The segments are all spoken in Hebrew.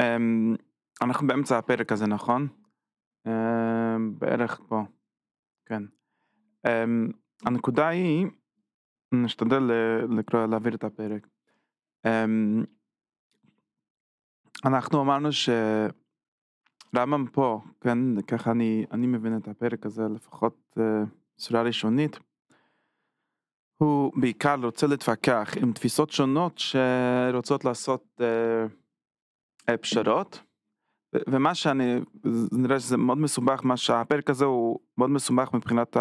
אמ, אנחנו באמצע הפרק הזה, נכון? אמ, בערך פה, כן. אמ, הנקודה היא, נשתדל לקרוא, להעביר את הפרק. אנחנו אמרנו שרמב"ם פה, כן, ככה אני, אני מבין את הפרק הזה, לפחות אה, בצורה ראשונית, הוא בעיקר רוצה להתווכח עם תפיסות שונות שרוצות לעשות אה, אה, פשרות. ומה שאני, נראה שזה מאוד מסובך, מה שהפרק הזה הוא מאוד מסובך מבחינת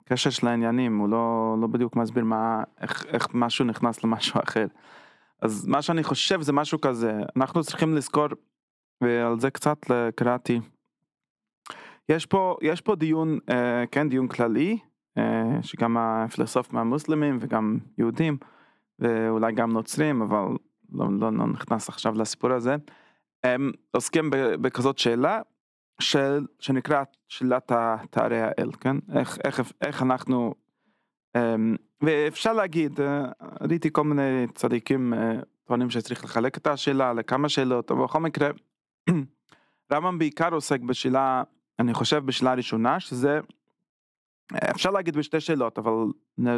הקשר של העניינים, הוא לא, לא בדיוק מסביר מה, איך, איך משהו נכנס למשהו אחר. אז מה שאני חושב זה משהו כזה, אנחנו צריכים לזכור, ועל זה קצת קראתי, יש פה, יש פה דיון, אה, כן דיון כללי, אה, שגם הפילוסופים המוסלמים וגם יהודים, ואולי גם נוצרים, אבל לא, לא, לא נכנס עכשיו לסיפור הזה, הם עוסקים בכזאת שאלה של, שנקראת שאלת תארי האל, כן? איך, איך, איך אנחנו, הם, אמ, ואפשר להגיד, אה, ראיתי כל מיני צדיקים אה, טוענים שצריך לחלק את השאלה לכמה שאלות, אבל בכל מקרה, רמב"ם בעיקר עוסק בשאלה, אני חושב בשאלה הראשונה, שזה, אפשר להגיד בשתי שאלות, אבל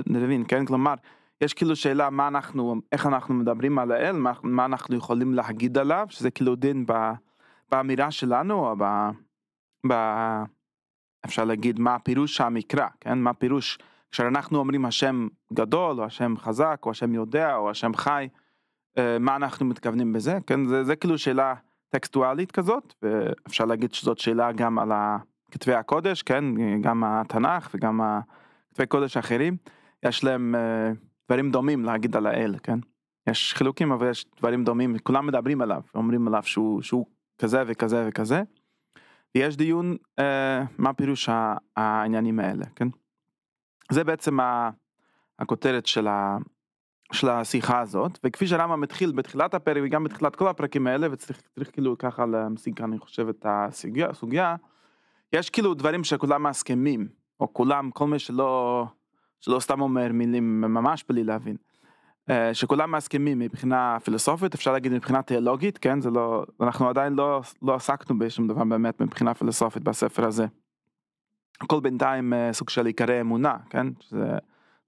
נבין, כן? כלומר, יש כאילו שאלה מה אנחנו, איך אנחנו מדברים על האל, מה, מה אנחנו יכולים להגיד עליו, שזה כאילו דין ב, באמירה שלנו, או ב, ב... אפשר להגיד מה הפירוש של המקרא, כן? מה הפירוש, כשאנחנו אומרים השם גדול, או השם חזק, או השם יודע, או השם חי, אה, מה אנחנו מתכוונים בזה, כן? זה, זה כאילו שאלה טקסטואלית כזאת, ואפשר להגיד שזאת שאלה גם על כתבי הקודש, כן? גם התנ"ך וגם כתבי קודש אחרים, יש להם... Uh, דברים דומים להגיד על האל, כן? יש חילוקים אבל יש דברים דומים, כולם מדברים עליו, אומרים עליו שהוא, שהוא כזה וכזה וכזה. ויש דיון אה, מה פירוש העניינים האלה, כן? זה בעצם הכותרת של, ה, של השיחה הזאת, וכפי שהרמב"ם מתחיל בתחילת הפרק וגם בתחילת כל הפרקים האלה, וצריך כאילו ככה להמשיג כאן אני חושב את הסוגיה, הסוגיה, יש כאילו דברים שכולם מסכימים, או כולם, כל מי שלא... שלא סתם אומר מילים ממש בלי להבין. אה, שכולם מסכימים מבחינה פילוסופית אפשר להגיד מבחינה תיאולוגית כן זה לא אנחנו עדיין לא לא עסקנו בשום דבר באמת מבחינה פילוסופית בספר הזה. הכל בינתיים אה, סוג של עיקרי אמונה כן זה,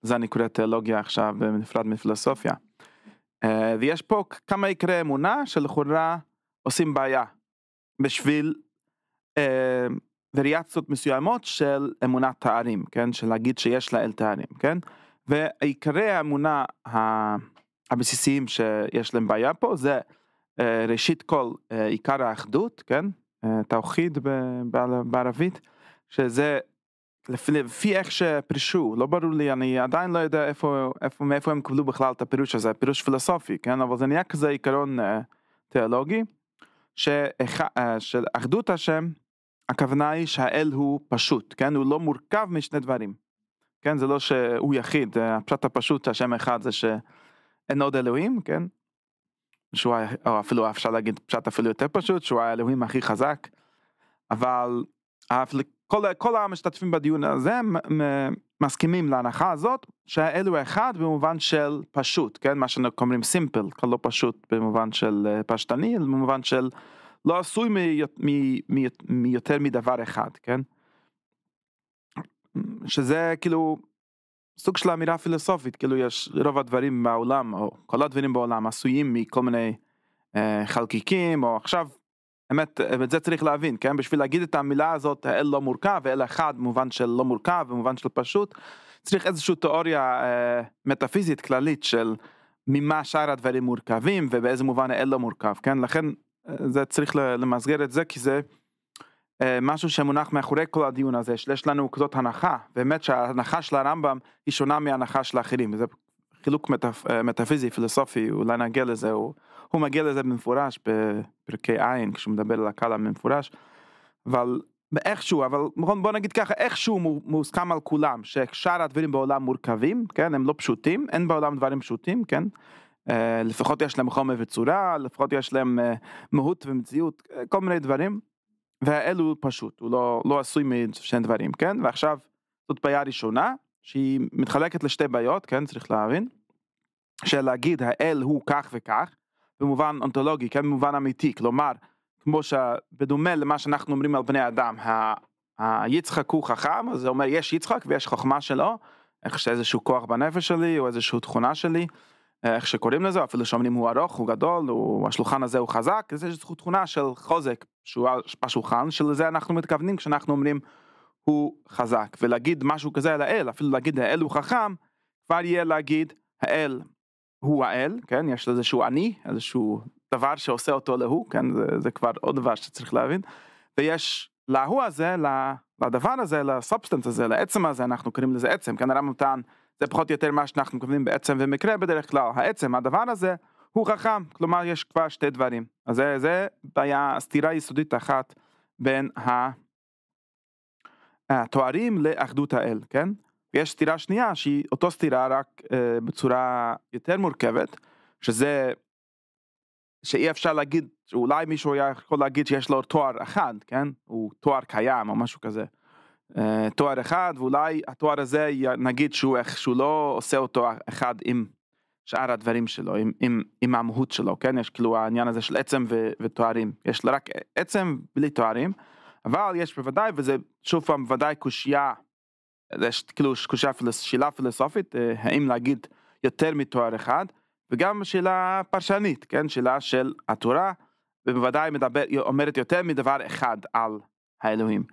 זה אני קורא תיאולוגיה עכשיו נפרד מפילוסופיה. אה, ויש פה כמה עיקרי אמונה שלכאורה עושים בעיה בשביל וריאציות מסוימות של אמונת תארים, כן? של להגיד שיש לאל תארים, כן? ועיקרי האמונה הבסיסיים שיש להם בעיה פה זה אה, ראשית כל אה, עיקר האחדות, כן? אה, תאוחיד בערבית, שזה לפי, לפי איך שפרישו, לא ברור לי, אני עדיין לא יודע איפה, איפה, מאיפה הם קיבלו בכלל את הפירוש הזה, פירוש פילוסופי, כן? אבל זה נהיה כזה עיקרון תיאולוגי, שאח, של אחדות השם, הכוונה היא שהאל הוא פשוט, כן? הוא לא מורכב משני דברים. כן? זה לא שהוא יחיד, הפשט הפשוט שהשם אחד זה שאין עוד אלוהים, כן? שהוא היה, או אפילו אפשר להגיד פשט אפילו יותר פשוט, שהוא האלוהים הכי חזק, אבל כל, כל המשתתפים בדיון הזה מסכימים להנחה הזאת שהאל הוא אחד במובן של פשוט, כן? מה שאנחנו קוראים סימפל, לא פשוט במובן של אה, פשטני, אלא במובן של לא עשוי מיותר מדבר אחד, כן? שזה כאילו סוג של אמירה פילוסופית, כאילו יש רוב הדברים בעולם, או כל הדברים בעולם עשויים מכל מיני אה, חלקיקים, או עכשיו, אמת, את זה צריך להבין, כן? בשביל להגיד את המילה הזאת, האל לא מורכב, האל אחד, במובן של לא מורכב, במובן של פשוט, צריך איזושהי תיאוריה אה, מטאפיזית כללית של ממה שאר הדברים מורכבים, ובאיזה מובן האל לא מורכב, כן? לכן זה צריך למסגר את זה כי זה אה, משהו שמונח מאחורי כל הדיון הזה שיש לנו כזאת הנחה באמת שההנחה של הרמב"ם היא שונה מהנחה של האחרים זה חילוק מטאפ, אה, מטאפיזי פילוסופי אולי נגיע לזה הוא, הוא מגיע לזה במפורש בפרקי עין כשהוא מדבר על הקהל המפורש אבל איכשהו אבל בוא נגיד ככה איכשהו מוסכם על כולם ששאר הדברים בעולם מורכבים כן הם לא פשוטים אין בעולם דברים פשוטים כן. אה, לפחות יש להם חומר וצורה, לפחות יש להם אה, מהות ומציאות, אה, כל מיני דברים. והאלו פשוט, הוא לא, לא עשוי משני דברים, כן? ועכשיו, זאת בעיה ראשונה, שהיא מתחלקת לשתי בעיות, כן? צריך להבין. של להגיד האל הוא כך וכך, במובן אונתולוגי, כן? במובן אמיתי, כלומר, כמו ש... בדומה למה שאנחנו אומרים על בני אדם, ה... היצחק הוא חכם, אז זה אומר יש יצחק ויש חוכמה שלו, איך שאיזשהו כוח בנפש שלי, או איזושהי תכונה שלי. אה, איך שקוראים לזה, אפילו שאומרים הוא ארוך, הוא גדול, הוא, השולחן הזה הוא חזק, זה איזושהי תכונה של חוזק שהוא השולחן, שלזה אנחנו מתכוונים כשאנחנו אומרים הוא חזק, ולהגיד משהו כזה על האל, אפילו להגיד האל הוא חכם, כבר יהיה להגיד האל הוא האל, כן, יש לזה שהוא אני, איזשהו דבר שעושה אותו להוא, כן, זה, זה כבר עוד דבר שצריך להבין, ויש להוא הזה, לדבר הזה, לסובסטנט הזה, לעצם הזה, אנחנו קוראים לזה עצם, כן, הרמב"ם טען זה פחות או יותר מה שאנחנו מקבלים בעצם ומקרה בדרך כלל. העצם, הדבר הזה, הוא חכם, כלומר יש כבר שתי דברים. אז זה, זה בעיה, סתירה יסודית אחת בין אה, התוארים לאחדות האל, כן? ויש סתירה שנייה שהיא אותו סתירה רק אה, בצורה יותר מורכבת, שזה שאי אפשר להגיד, אולי מישהו היה יכול להגיד שיש לו תואר אחד, כן? הוא תואר קיים או משהו כזה. אה, תואר אחד ואולי התואר הזה נגיד שהוא איכשהו לא עושה אותו אחד עם שאר הדברים שלו עם, עם, עם המהות שלו כן יש כאילו העניין הזה של עצם ו, ותוארים יש לו רק עצם בלי תוארים אבל יש בוודאי וזה שוב פעם בוודאי קושייה יש כאילו קושייה פילוס, שאלה פילוסופית אה, האם להגיד יותר מתואר אחד וגם שאלה פרשנית כן שאלה של התורה ובוודאי מדבר אומרת יותר מדבר אחד על האלוהים.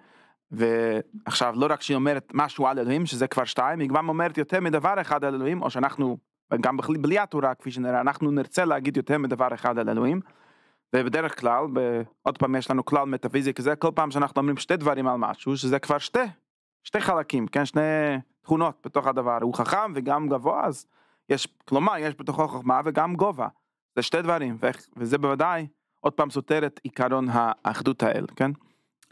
ועכשיו לא רק שהיא אומרת משהו על אלוהים שזה כבר שתיים היא גם אומרת יותר מדבר אחד על אלוהים או שאנחנו גם בלי בלי התורה כפי שנראה אנחנו נרצה להגיד יותר מדבר אחד על אלוהים. ובדרך כלל ב... עוד פעם יש לנו כלל מטאפיזי כזה כל פעם שאנחנו אומרים שתי דברים על משהו שזה כבר שתי שתי חלקים כן שני תכונות בתוך הדבר הוא חכם וגם גבוה אז יש כלומר יש בתוכו חוכמה וגם גובה זה שתי דברים ו... וזה בוודאי עוד פעם סותר את עיקרון האחדות האל כן.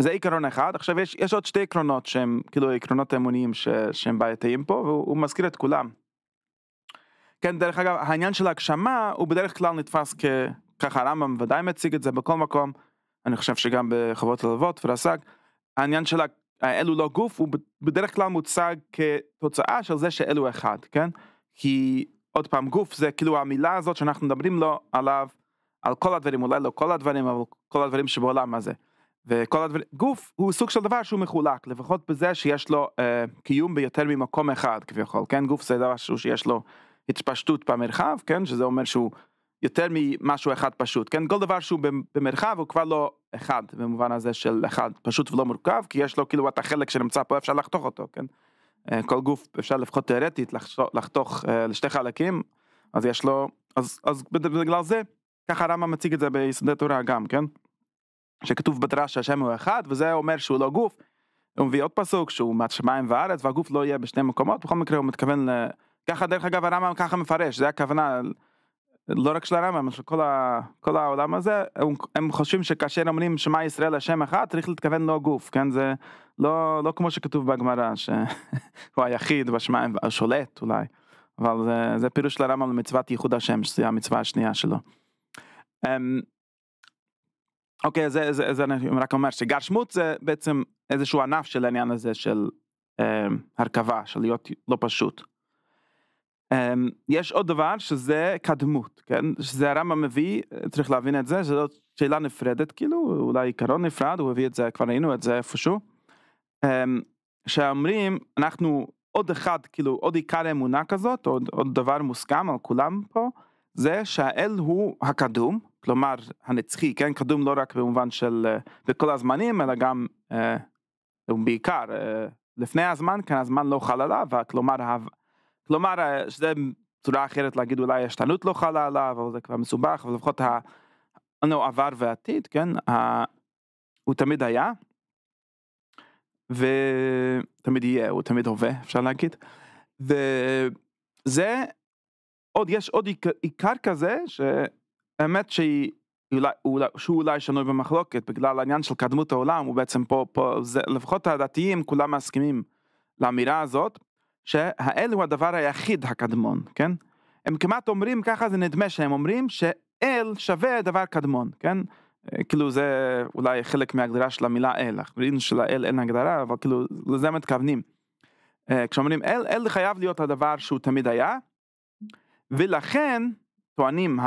זה עיקרון אחד, עכשיו יש, יש עוד שתי עקרונות שהם כאילו עקרונות אמוניים ש, שהם בעייתיים פה והוא מזכיר את כולם. כן, דרך אגב, העניין של ההגשמה הוא בדרך כלל נתפס כ... ככה הרמב"ם ודאי מציג את זה בכל מקום, אני חושב שגם בחוות הלוות ורס"ג, העניין של האלו לא גוף הוא בדרך כלל מוצג כתוצאה של זה שאלו אחד, כן? כי עוד פעם, גוף זה כאילו המילה הזאת שאנחנו מדברים לו עליו, על כל הדברים, אולי לא כל הדברים, אבל כל הדברים שבעולם הזה. וכל הדברים, גוף הוא סוג של דבר שהוא מחולק, לפחות בזה שיש לו אה, קיום ביותר ממקום אחד כביכול, כן? גוף זה דבר שהוא שיש לו התפשטות במרחב, כן? שזה אומר שהוא יותר ממשהו אחד פשוט, כן? כל דבר שהוא במרחב הוא כבר לא אחד, במובן הזה של אחד פשוט ולא מורכב, כי יש לו כאילו את החלק שנמצא פה אפשר לחתוך אותו, כן? אה, כל גוף אפשר לפחות תיאורטית לחתוך, לחתוך אה, לשתי חלקים, אז יש לו, אז, אז בגלל זה, ככה רמב"ם מציג את זה ביסודי תורה גם, כן? שכתוב בדרש שהשם הוא אחד, וזה אומר שהוא לא גוף. הוא מביא עוד פסוק שהוא מעט שמיים וארץ, והגוף לא יהיה בשני מקומות, בכל מקרה הוא מתכוון ל... ככה דרך אגב הרמב"ם ככה מפרש, זה הכוונה לא רק של הרמב"ם, של כל, ה... כל העולם הזה, הם, הם חושבים שכאשר אומרים שמע ישראל השם אחד, צריך להתכוון לא גוף, כן? זה לא, לא כמו שכתוב בגמרא, שהוא היחיד בשמיים, השולט אולי, אבל זה, זה פירוש של הרמב"ם למצוות ייחוד השם, שזו המצווה השנייה שלו. אמ, אוקיי, זה, זה, זה אני רק אומר שגר שמות זה בעצם איזשהו ענף של העניין הזה של אה, הרכבה, של להיות לא פשוט. אה, יש עוד דבר שזה קדמות, כן? שזה הרמב"ם מביא, צריך להבין את זה, שזו שאלה נפרדת, כאילו, אולי עיקרון נפרד, הוא הביא את זה, כבר ראינו את זה איפשהו. אה, שאומרים, אנחנו עוד אחד, כאילו, עוד עיקר אמונה כזאת, עוד, עוד דבר מוסכם על כולם פה, זה שהאל הוא הקדום, כלומר הנצחי, כן, קדום לא רק במובן של אה, בכל הזמנים, אלא גם, אה, בעיקר, אה, לפני הזמן, כן, הזמן לא חל עליו, כלומר, ה, כלומר, אה, שזה צורה אחרת להגיד אולי השתנות לא חלה עליו, אבל זה כבר מסובך, אבל לפחות ה... לא, עבר ועתיד, כן, ה... הוא תמיד היה, ותמיד יהיה, הוא תמיד הווה, אפשר להגיד, וזה, עוד, יש עוד עיקר כזה, ש... האמת שהיא שהוא אולי שנוי במחלוקת בגלל העניין של קדמות העולם הוא בעצם פה, פה זה, לפחות הדתיים כולם מסכימים לאמירה הזאת שהאל הוא הדבר היחיד הקדמון כן הם כמעט אומרים ככה זה נדמה שהם אומרים שאל שווה דבר קדמון כן אה, כאילו זה אולי חלק מהגדרה של המילה אל ראינו שלאל אין הגדרה אבל כאילו לזה מתכוונים אה, כשאומרים אל אל חייב להיות הדבר שהוא תמיד היה ולכן טוענים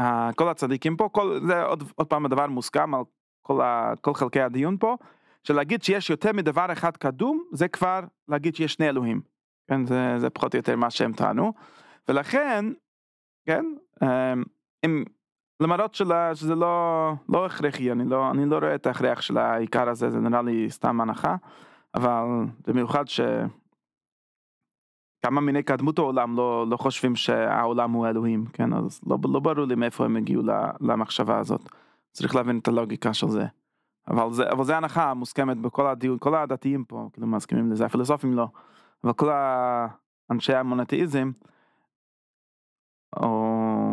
אה, כל הצדיקים פה, כל, זה עוד, עוד פעם הדבר מוסכם על כל, ה, כל חלקי הדיון פה, שלהגיד שיש יותר מדבר אחד קדום, זה כבר להגיד שיש שני אלוהים. כן, זה, זה פחות או יותר מה שהם טענו. ולכן, כן, אמ, אם, למרות שלה, שזה לא, לא הכרחי, אני לא, אני לא רואה את ההכרח של העיקר הזה, זה נראה לי סתם הנחה, אבל במיוחד ש... כמה מיני קדמות העולם לא, לא חושבים שהעולם הוא אלוהים, כן? אז לא, לא ברור לי מאיפה הם הגיעו למחשבה הזאת. צריך להבין את הלוגיקה של זה. אבל זה, אבל זה הנחה מוסכמת בכל הדיון, כל הדתיים פה, כאילו מסכימים לזה, הפילוסופים לא. אבל כל האנשי המונותאיזם, או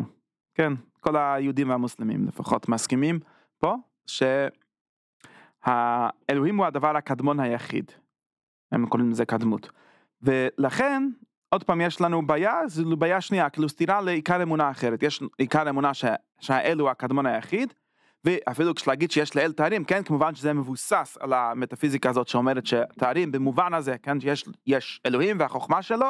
כן, כל היהודים והמוסלמים לפחות מסכימים פה, שהאלוהים הוא הדבר הקדמון היחיד. הם קוראים לזה קדמות. ולכן, עוד פעם, יש לנו בעיה, זו בעיה שנייה, כאילו סתירה לעיקר אמונה אחרת. יש עיקר אמונה ש... שהאל הוא הקדמון היחיד, ואפילו כשלהגיד שיש לאל תארים, כן, כמובן שזה מבוסס על המטאפיזיקה הזאת שאומרת שתארים, במובן הזה, כן, שיש יש אלוהים והחוכמה שלו,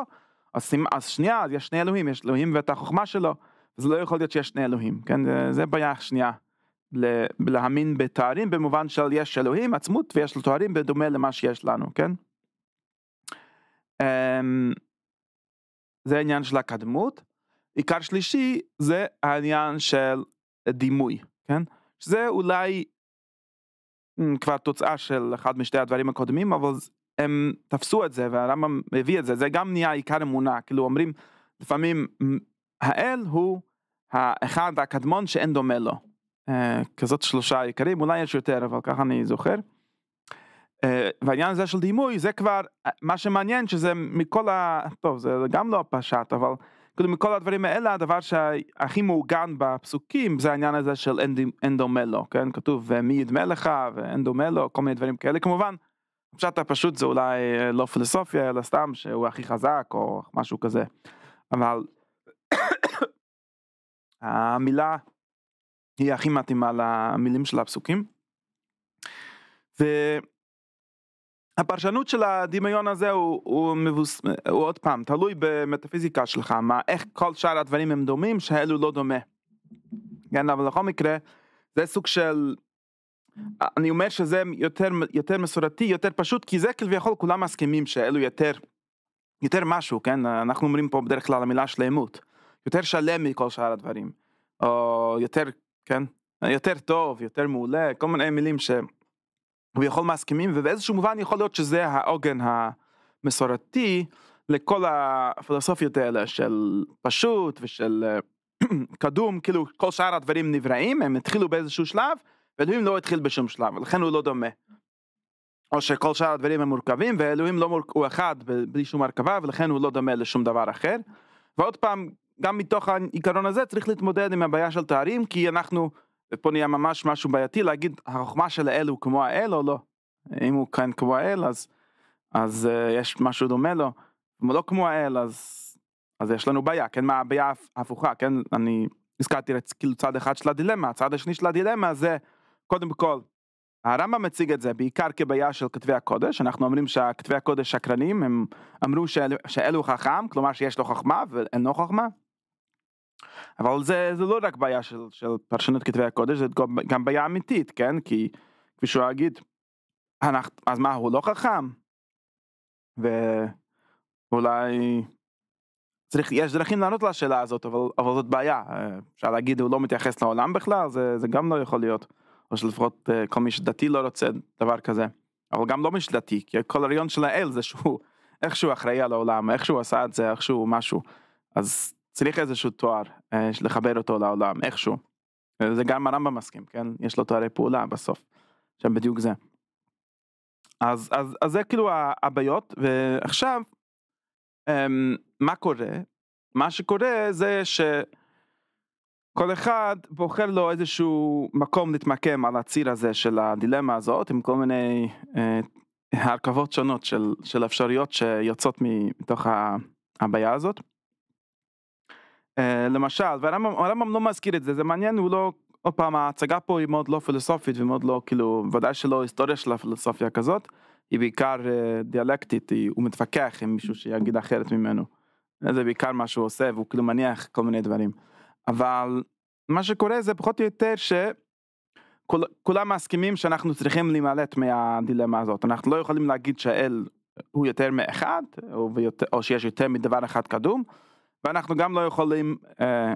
אז, אז שנייה, אז יש שני אלוהים, יש אלוהים ואת החוכמה שלו, אז לא יכול להיות שיש שני אלוהים, כן, זה, זה בעיה שנייה. להאמין בתארים במובן של יש אלוהים עצמות ויש לו תארים בדומה למה שיש לנו, כן? אמ, זה העניין של הקדמות. עיקר שלישי זה העניין של דימוי, כן? שזה אולי כבר תוצאה של אחד משתי הדברים הקודמים, אבל הם תפסו את זה והרמב"ם מביא את זה, זה גם נהיה עיקר אמונה, כאילו אומרים לפעמים האל הוא האחד הקדמון שאין דומה לו. אה, כזאת שלושה עיקרים, אולי יש יותר אבל ככה אני זוכר. אה, והעניין הזה של דימוי זה כבר אה, מה שמעניין שזה מכל ה... טוב זה גם לא הפשט אבל כאילו מכל הדברים האלה הדבר שהכי מעוגן בפסוקים זה העניין הזה של אין, דומה לו כן כתוב מי ידמה לך ואין דומה לו כל מיני דברים כאלה כמובן הפשט הפשוט זה אולי אה, לא פילוסופיה אלא סתם שהוא הכי חזק או משהו כזה אבל המילה היא הכי מתאימה למילים של הפסוקים. ו... הפרשנות של הדמיון הזה הוא, הוא, מבוס, הוא עוד פעם, תלוי במטאפיזיקה שלך, מה, איך כל שאר הדברים הם דומים, שאלו לא דומה. כן, אבל בכל מקרה, זה סוג של, אני אומר שזה יותר, יותר מסורתי, יותר פשוט, כי זה כביכול כולם מסכימים שאלו יותר, יותר משהו, כן, אנחנו אומרים פה בדרך כלל המילה שלמות, יותר שלם מכל שאר הדברים, או יותר, כן, יותר טוב, יותר מעולה, כל מיני מילים ש... ויכול מסכימים ובאיזשהו מובן יכול להיות שזה העוגן המסורתי לכל הפילוסופיות האלה של פשוט ושל אה, קדום כאילו כל שאר הדברים נבראים הם התחילו באיזשהו שלב ואלוהים לא התחיל בשום שלב ולכן הוא לא דומה. או שכל שאר הדברים הם מורכבים ואלוהים לא מורכב, הוא אחד בלי שום הרכבה ולכן הוא לא דומה לשום דבר אחר. ועוד פעם גם מתוך העיקרון הזה צריך להתמודד עם הבעיה של תארים כי אנחנו ופה נהיה ממש משהו בעייתי להגיד החוכמה של האל הוא כמו האל או לא. אם הוא כאן כמו האל אז, אז uh, יש משהו דומה לו, אם הוא לא כמו האל אז, אז יש לנו בעיה, כן, מה הבעיה ההפוכה, כן, אני הזכרתי כאילו צד אחד של הדילמה, הצד השני של הדילמה זה קודם כל הרמב"ם מציג את זה בעיקר כבעיה של כתבי הקודש, אנחנו אומרים שכתבי הקודש שקרנים, הם אמרו שאל, שאלו חכם, כלומר שיש לו חכמה ואין לו חכמה אבל זה, זה לא רק בעיה של, של פרשנות כתבי הקודש, זה גם, בעיה אמיתית, כן? כי כפי שהוא יגיד, אנחנו, אז מה, הוא לא חכם? ואולי צריך, יש דרכים לענות לשאלה הזאת, אבל, אבל זאת בעיה. אה, אפשר להגיד הוא לא מתייחס לעולם בכלל, זה, זה גם לא יכול להיות. או שלפחות אה, כל מי שדתי לא רוצה דבר כזה. אבל גם לא מי שדתי, כי כל הרעיון של האל זה שהוא איכשהו אחראי על העולם, איכשהו עשה את זה, איכשהו משהו. אז צריך איזשהו תואר, אה, לחבר אותו לעולם, איכשהו. זה גם הרמב"ם מסכים, כן? יש לו תוארי פעולה בסוף. שם בדיוק זה. אז, אז, אז זה כאילו הבעיות, ועכשיו, אמ, מה קורה? מה שקורה זה ש. כל אחד בוחר לו איזשהו מקום להתמקם על הציר הזה של הדילמה הזאת, עם כל מיני אה, הרכבות שונות של, של אפשרויות שיוצאות מתוך הבעיה הזאת. אה, למשל, והרמב"ם לא מזכיר את זה, זה מעניין, הוא לא, עוד פעם, ההצגה פה היא מאוד לא פילוסופית ומאוד לא, כאילו, ודאי שלא היסטוריה של הפילוסופיה כזאת, היא בעיקר אה, דיאלקטית, הוא מתווכח עם מישהו שיגיד אחרת ממנו. זה בעיקר מה שהוא עושה, והוא כאילו מניח כל מיני דברים. אבל מה שקורה זה פחות או יותר ש... כולם מסכימים שאנחנו צריכים להימלט מהדילמה הזאת אנחנו לא יכולים להגיד שהאל הוא יותר מאחד או, ויותר, או שיש יותר מדבר אחד קדום ואנחנו גם לא יכולים אה,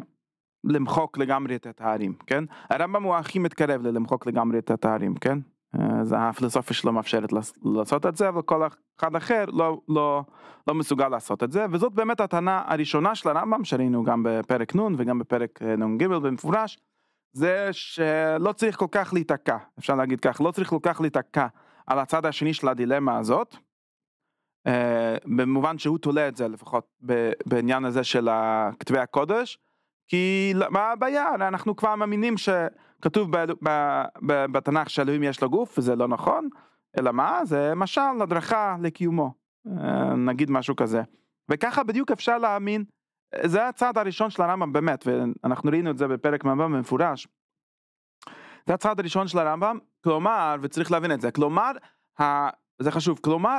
למחוק לגמרי את התארים, כן? הרמב"ם הוא הכי מתקרב ללמחוק לגמרי את התארים, כן? אז אה, הפילוסופיה שלו מאפשרת לעשות את זה, אבל כל אחד אחר לא, לא, לא מסוגל לעשות את זה, וזאת באמת הטענה הראשונה של הרמב"ם, שראינו גם בפרק נ' וגם בפרק אה, נ"ג במפורש, זה שלא צריך כל כך להיתקע, אפשר להגיד כך, לא צריך כל כך להיתקע על הצד השני של הדילמה הזאת, אה, במובן שהוא תולה את זה לפחות בעניין הזה של כתבי הקודש, כי לא, מה הבעיה? אנחנו כבר מאמינים שכתוב ב, ב, ב, בתנ"ך שאלוהים יש לו גוף, וזה לא נכון, אלא מה? זה משל, הדרכה לקיומו, אה, נגיד משהו כזה. וככה בדיוק אפשר להאמין, זה הצעד הראשון של הרמב"ם באמת, ואנחנו ראינו את זה בפרק מ"ב במפורש. זה הצעד הראשון של הרמב"ם, כלומר, וצריך להבין את זה, כלומר, זה חשוב. כלומר,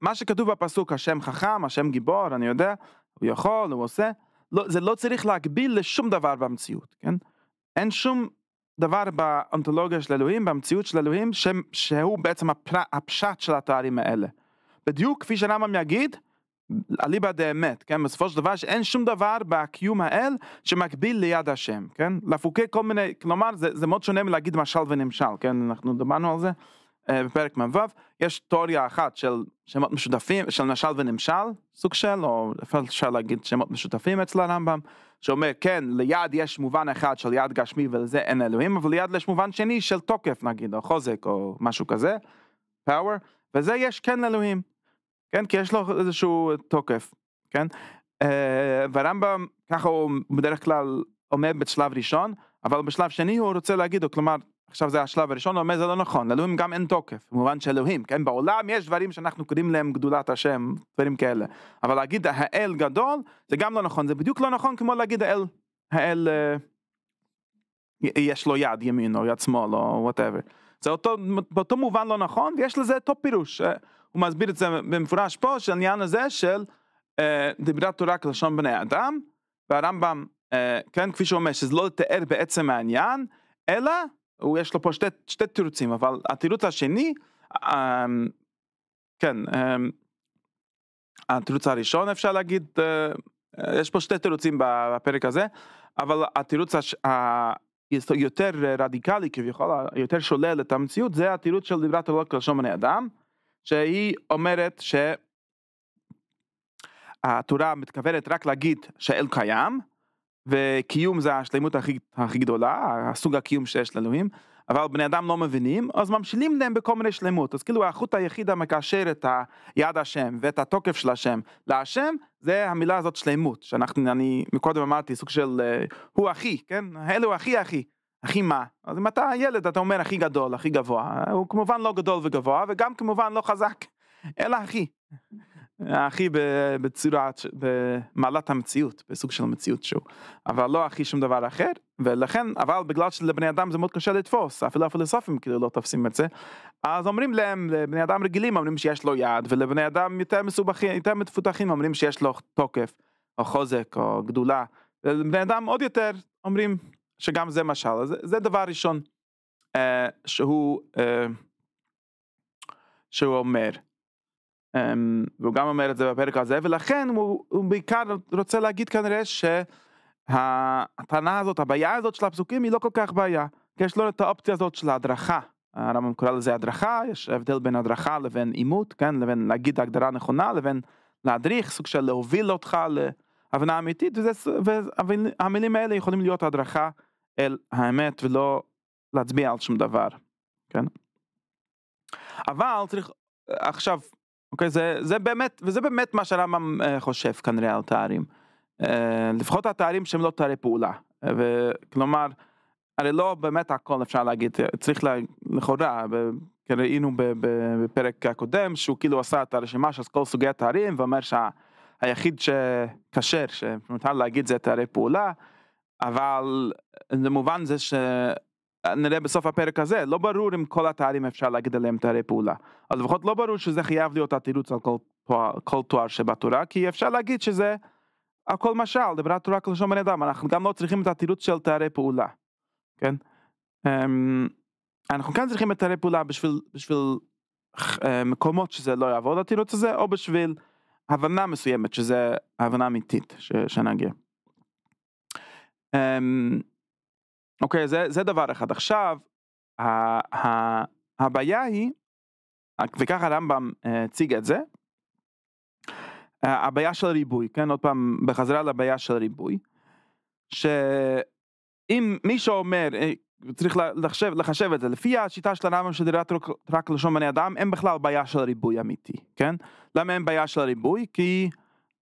מה שכתוב בפסוק, השם חכם, השם גיבור, אני יודע, הוא יכול, הוא עושה, לא, זה לא צריך להגביל לשום דבר במציאות, כן? אין שום דבר באונתולוגיה של אלוהים, במציאות של אלוהים, ש... שהוא בעצם הפר... הפשט של התארים האלה. בדיוק כפי שרמב"ם יגיד, אליבא דאמת, כן? בסופו של דבר שאין שום דבר בקיום האל שמקביל ליד השם, כן? לפוקק כל מיני, כלומר זה, זה מאוד שונה מלהגיד משל ונמשל, כן? אנחנו דיברנו על זה. אה, בפרק מ"ו, יש תיאוריה אחת של שמות משותפים, של נשל ונמשל, סוג של, או אפשר להגיד שמות משותפים אצל הרמב"ם, שאומר כן, ליד יש מובן אחד של יד גשמי ולזה אין אלוהים, אבל ליד יש מובן שני של תוקף נגיד, או חוזק או משהו כזה, power, וזה יש כן לאלוהים כן, כי יש לו איזשהו תוקף, כן, אה, והרמב"ם ככה הוא בדרך כלל עומד בשלב ראשון, אבל בשלב שני הוא רוצה להגיד, כלומר עכשיו זה השלב הראשון, הוא אומר זה לא נכון, לאלוהים גם אין תוקף, במובן שאלוהים, כן, בעולם יש דברים שאנחנו קוראים להם גדולת השם, דברים כאלה, אבל להגיד האל גדול, זה גם לא נכון, זה בדיוק לא נכון כמו להגיד האל, האל, אה, יש לו יד ימין או יד שמאל או וואטאבר, זה אותו, באותו מובן לא נכון, ויש לזה אותו פירוש, אה, הוא מסביר את זה במפורש פה, של העניין הזה של אה, דיברת תורה כלשון בני אדם, והרמב"ם, כן, כפי שהוא אומר, שזה לא לתאר בעצם העניין, אלא הוא יש לו פה שתי, שתי תירוצים, אבל התירוץ השני, אה, כן, אה, התירוץ הראשון אפשר להגיד, אה, אה, יש פה שתי תירוצים בפרק הזה, אבל התירוץ הש, היותר רדיקלי כביכול, היותר שולל את המציאות, זה התירוץ של דיברת אלוהים כלשון בני אדם, שהיא אומרת שהתורה מתכוונת רק להגיד שאל קיים, וקיום זה השלמות הכי, הכי גדולה, הסוג הקיום שיש לאלוהים, אבל בני אדם לא מבינים, אז ממשילים להם בכל מיני שלמות. אז כאילו החוט היחיד המקשר את היד השם ואת התוקף של השם להשם, זה המילה הזאת שלמות, שאנחנו, אני מקודם אמרתי, סוג של uh, הוא הכי, כן? אלו הכי הכי. אחי מה? אז אם אתה ילד אתה אומר הכי גדול, הכי גבוה, הוא כמובן לא גדול וגבוה וגם כמובן לא חזק, אלא אחי. הכי בצורה, במעלת המציאות, בסוג של המציאות שהוא, אבל לא הכי שום דבר אחר, ולכן, אבל בגלל שלבני אדם זה מאוד קשה לתפוס, אפילו הפילוסופים כאילו לא תופסים את זה, אז אומרים להם, לבני אדם רגילים אומרים שיש לו יד, ולבני אדם יותר מסובכים, יותר מפותחים אומרים שיש לו תוקף, או חוזק, או גדולה, ולבני אדם עוד יותר אומרים שגם זה משל, זה, זה דבר ראשון אה, שהוא, אה, שהוא אומר. אמ, והוא גם אומר את זה בפרק הזה, ולכן הוא, הוא בעיקר רוצה להגיד כנראה שהטענה הזאת, הבעיה הזאת של הפסוקים היא לא כל כך בעיה, כי יש לו את האופציה הזאת של ההדרכה. הרמב"ם קורא לזה הדרכה, יש הבדל בין הדרכה לבין עימות, כן, לבין להגיד הגדרה נכונה, לבין להדריך, סוג של להוביל אותך להבנה אמיתית, וזה, והמילים האלה יכולים להיות הדרכה אל האמת ולא להצביע על שום דבר, כן? אבל צריך עכשיו אוקיי? זה, זה באמת, וזה באמת מה שהרמב"ם אה, חושב כנראה על תארים. אה, לפחות התארים שהם לא תארי פעולה. אה, וכלומר, הרי לא באמת הכל אפשר להגיד, צריך לה, לכאורה, ראינו בפרק הקודם שהוא כאילו עשה את הרשימה של כל סוגי התארים ואומר שהיחיד שה, שכשר שמותר להגיד זה תארי פעולה אבל במובן זה ש... אה, נראה בסוף הפרק הזה, לא ברור אם כל התארים אפשר להגיד עליהם תארי פעולה. אז לפחות לא ברור שזה חייב להיות התירוץ על כל תואר, כל תואר שבתורה, כי אפשר להגיד שזה הכל משל, דברת תורה כלשון בן אדם, אנחנו גם לא צריכים את התירוץ של תארי פעולה, כן? אמ, אנחנו כן צריכים את תארי פעולה בשביל, בשביל אה, מקומות שזה לא יעבוד התירוץ הזה, או בשביל הבנה מסוימת, שזה הבנה אמיתית, ש, שנגיע. אמ, אוקיי, זה, זה דבר אחד. עכשיו, ה, ה, הבעיה היא, אה, וככה הרמב"ם אה, הציג את זה, אה, הבעיה של ריבוי, כן? עוד פעם, בחזרה לבעיה של ריבוי, שאם מי שאומר, צריך לחשב, לחשב את זה, לפי השיטה של הרמב"ם שדירת רק, רק לשון בני אדם, אין בכלל בעיה של ריבוי אמיתי, כן? למה אין בעיה של ריבוי? כי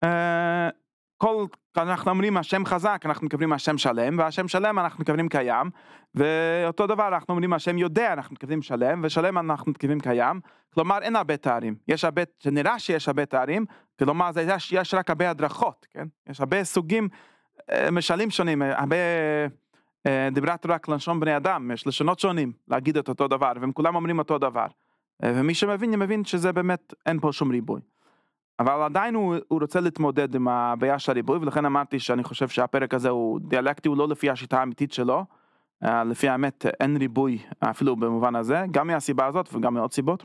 אה, כל כשאנחנו אומרים השם חזק אנחנו מקבלים השם שלם והשם שלם אנחנו מקבלים קיים ואותו דבר אנחנו אומרים השם יודע אנחנו מקבלים שלם ושלם אנחנו מקבלים קיים כלומר אין הרבה תארים יש הרבה שנראה שיש הרבה תארים כלומר זה יש, יש רק הרבה הדרכות כן יש הרבה סוגים אה, משלים שונים אה, הרבה אה, דיברה תורה כלשון בני אדם יש לשונות שונים להגיד את אותו דבר והם כולם אומרים אותו דבר ומי שמבין מבין שזה באמת אין פה שום ריבוי. אבל עדיין הוא, הוא רוצה להתמודד עם הבעיה של הריבוי, ולכן אמרתי שאני חושב שהפרק הזה הוא דיאלקטי, הוא לא לפי השיטה האמיתית שלו. אה, לפי האמת אין ריבוי אפילו במובן הזה, גם מהסיבה הזאת וגם מעוד סיבות.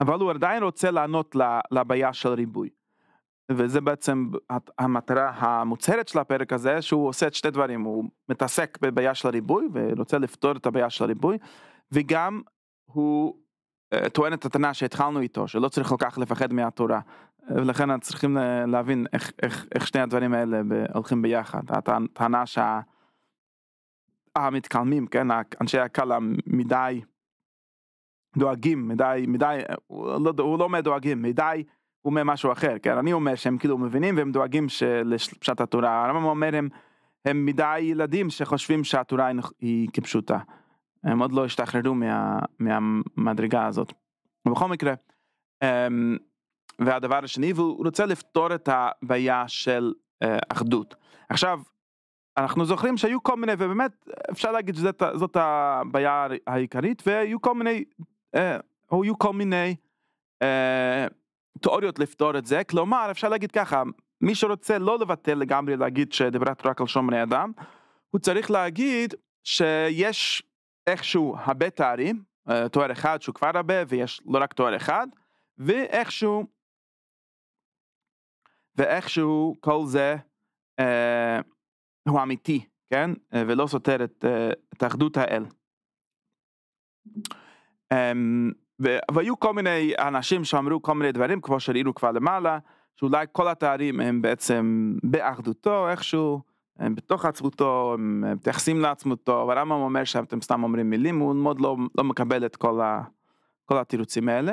אבל הוא עדיין רוצה לענות לבעיה של ריבוי. וזה בעצם המטרה המוצהרת של הפרק הזה, שהוא עושה את שתי דברים, הוא מתעסק בבעיה של הריבוי ורוצה לפתור את הבעיה של הריבוי, וגם הוא טוען את הטענה שהתחלנו איתו, שלא צריך כל כך לפחד מהתורה. ולכן אנחנו צריכים אה, להבין איך, איך, איך שני הדברים האלה הולכים ביחד. הטענה שה... המתקלמים, כן, אנשי הקלה מדי דואגים, מדי, מדי, לא הוא לא אומר דואגים, מדי הוא אומר משהו אחר, כן, אני אומר שהם כאילו מבינים והם דואגים לפשט התורה, הרמב"ם אומר הם, הם מדי ילדים שחושבים שהתורה היא כפשוטה. הם עוד לא השתחררו מה, מהמדרגה הזאת. בכל מקרה, um, והדבר השני, והוא רוצה לפתור את הבעיה של uh, אחדות. עכשיו, אנחנו זוכרים שהיו כל מיני, ובאמת אפשר להגיד שזאת הבעיה העיקרית, והיו כל מיני, uh, היו כל מיני uh, תיאוריות לפתור את זה, כלומר אפשר להגיד ככה, מי שרוצה לא לבטל לגמרי להגיד שדיברת רק על שומרי אדם, הוא צריך להגיד שיש איכשהו הרבה תארים, אה, תואר אחד שהוא כבר הרבה ויש לא רק תואר אחד, ואיכשהו, ואיכשהו כל זה אה, הוא אמיתי, כן? אה, ולא סותר את, אה, את אחדות האל. אה, והיו כל מיני אנשים שאמרו כל מיני דברים, כמו שראינו כבר למעלה, שאולי כל התארים הם בעצם באחדותו איכשהו, הם בתוך עצמותו, הם מתייחסים לעצמותו, והרמב"ם אומר שאתם סתם אומרים מילים, הוא מאוד לא, לא מקבל את כל, ה, כל התירוצים האלה.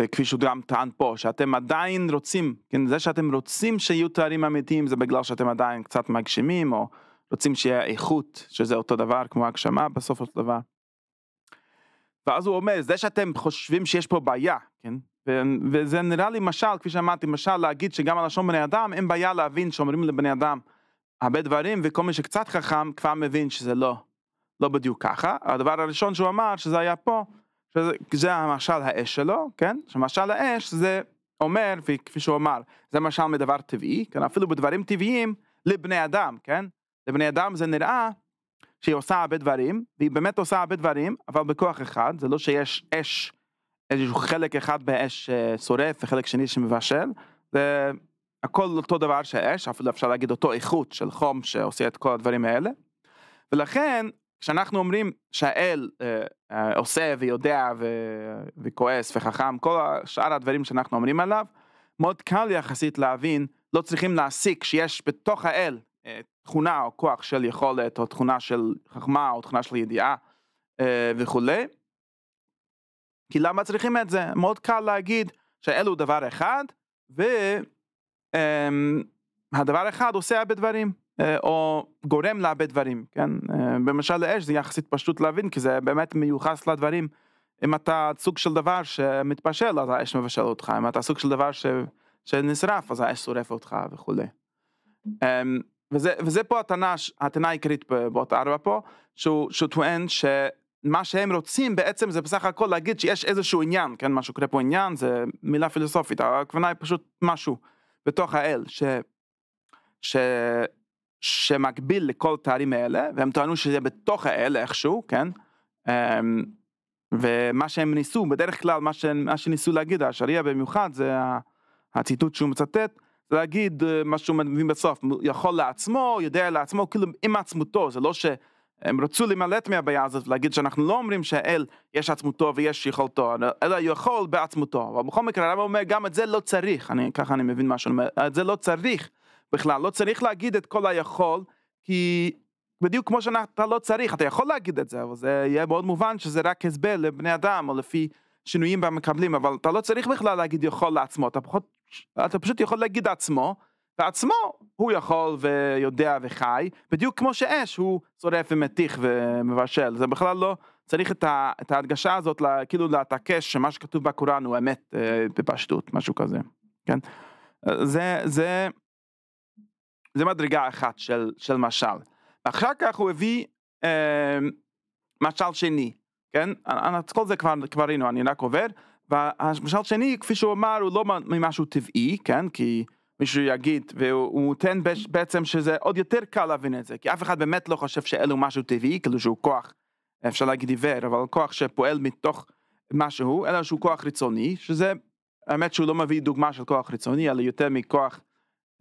וכפי שהוא גם טען פה, שאתם עדיין רוצים, כן, זה שאתם רוצים שיהיו תארים אמיתיים זה בגלל שאתם עדיין קצת מגשימים, או רוצים שיהיה איכות, שזה אותו דבר כמו הגשמה בסוף אותו דבר. ואז הוא אומר, זה שאתם חושבים שיש פה בעיה, כן, וזה נראה לי משל, כפי שאמרתי, משל להגיד שגם על לשון בני אדם אין בעיה להבין שאומרים לבני אדם הרבה דברים, וכל מי שקצת חכם כבר מבין שזה לא, לא בדיוק ככה. הדבר הראשון שהוא אמר, שזה היה פה, שזה זה המשל האש שלו, כן? שמשל האש זה אומר, וכפי שהוא אמר, זה משל מדבר טבעי, כן? אפילו בדברים טבעיים לבני אדם, כן? לבני אדם זה נראה שהיא עושה הרבה דברים, והיא באמת עושה הרבה דברים, אבל בכוח אחד, זה לא שיש אש, איזשהו חלק אחד באש אה, שורף וחלק שני שמבשל, זה הכל אותו דבר שהאש, אפילו אפשר להגיד אותו איכות של חום שעושה את כל הדברים האלה. ולכן, כשאנחנו אומרים שהאל אה, אה, עושה ויודע ו, וכועס וחכם, כל שאר הדברים שאנחנו אומרים עליו, מאוד קל יחסית להבין, לא צריכים להסיק שיש בתוך האל אה, תכונה או כוח של יכולת, או תכונה של חכמה, או תכונה של ידיעה אה, וכולי. כי למה צריכים את זה? מאוד קל להגיד שאל הוא דבר אחד, ו... אמ, הדבר אחד עושה הרבה דברים, אה, או גורם להרבה דברים, כן? אה, במשל לאש זה יחסית פשוט להבין, כי זה באמת מיוחס לדברים. אם אתה סוג של דבר שמתפשל, אז האש מבשל אותך, אם אתה סוג של דבר ש... שנשרף, אז האש שורף אותך וכולי. אמ, וזה, וזה פה הטענה, הטענה העיקרית באותה ארבע פה, שהוא, שהוא טוען שמה שהם רוצים בעצם זה בסך הכל להגיד שיש איזשהו עניין, כן, מה שקורה פה עניין זה מילה פילוסופית, הכוונה היא פשוט משהו. בתוך האל ש, ש, שמקביל לכל תארים האלה, והם טענו שזה בתוך האל איכשהו, כן? אמ, ומה שהם ניסו, בדרך כלל מה, ש, מה שניסו להגיד, השריעה במיוחד, זה הציטוט שהוא מצטט, זה להגיד אה, מה שהוא מבין בסוף, יכול לעצמו, יודע לעצמו, כאילו עם עצמותו, זה לא ש... הם רצו להימלט מהבעיה הזאת ולהגיד שאנחנו לא אומרים שהאל יש עצמותו ויש יכולתו, אלא יכול בעצמותו. אבל בכל מקרה הרב אומר גם את זה לא צריך, אני, ככה אני מבין מה שאני אומר, את זה לא צריך בכלל, לא צריך להגיד את כל היכול, כי בדיוק כמו שאתה לא צריך, אתה יכול להגיד את זה, אבל זה יהיה מאוד מובן שזה רק הסבר לבני אדם או לפי שינויים במקבלים, אבל אתה לא צריך בכלל להגיד יכול לעצמו, אתה, פחות, אתה פשוט יכול להגיד עצמו. בעצמו הוא יכול ויודע וחי, בדיוק כמו שאש הוא שורף ומתיך ומבשל, זה בכלל לא, צריך את, ה, את ההדגשה הזאת לה, כאילו להתעקש שמה שכתוב בקוראן הוא אמת אה, בפשטות, משהו כזה, כן? זה, זה, זה מדרגה אחת של, של משל. אחר כך הוא הביא אה, משל שני, כן? אה, אה, את כל זה כבר, כבר ראינו, אני רק עובר, והמשל שני, כפי שהוא אמר, הוא לא ממשהו טבעי, כן? כי... מישהו יגיד, והוא נותן בעצם שזה עוד יותר קל להבין את זה, כי אף אחד באמת לא חושב שאלו משהו טבעי, כאילו שהוא כוח, אפשר להגיד עיוור, אבל כוח שפועל מתוך משהו, אלא שהוא כוח רצוני, שזה, האמת שהוא לא מביא דוגמה של כוח רצוני, אלא יותר מכוח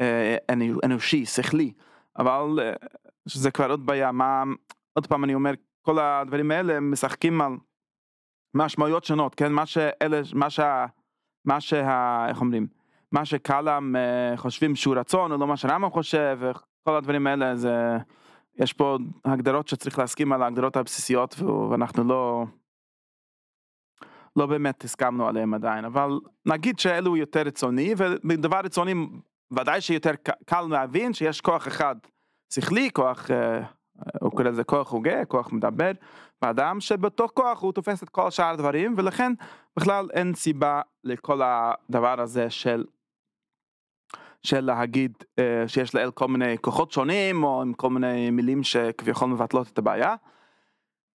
אה, אנושי, שכלי, אבל אה, זה כבר עוד בעיה, מה, עוד פעם אני אומר, כל הדברים האלה משחקים על משמעויות שונות, כן, מה שאלה, מה שה... מה שה... איך אומרים? מה שקלאם אה, חושבים שהוא רצון, או לא מה שרמב"ם חושב, וכל הדברים האלה זה... יש פה הגדרות שצריך להסכים על ההגדרות הבסיסיות, ואנחנו לא... לא באמת הסכמנו עליהם עדיין, אבל נגיד שאלו יותר רצוני, ודבר רצוני ודאי שיותר קל להבין שיש כוח אחד שכלי, כוח, אה, אה הוא קורא לזה כוח הוגה, כוח מדבר, באדם שבתוך כוח הוא תופס את כל שאר הדברים, ולכן בכלל אין סיבה לכל הדבר הזה של של להגיד uh, שיש לאל כל מיני כוחות שונים או עם כל מיני מילים שכביכול מבטלות את הבעיה.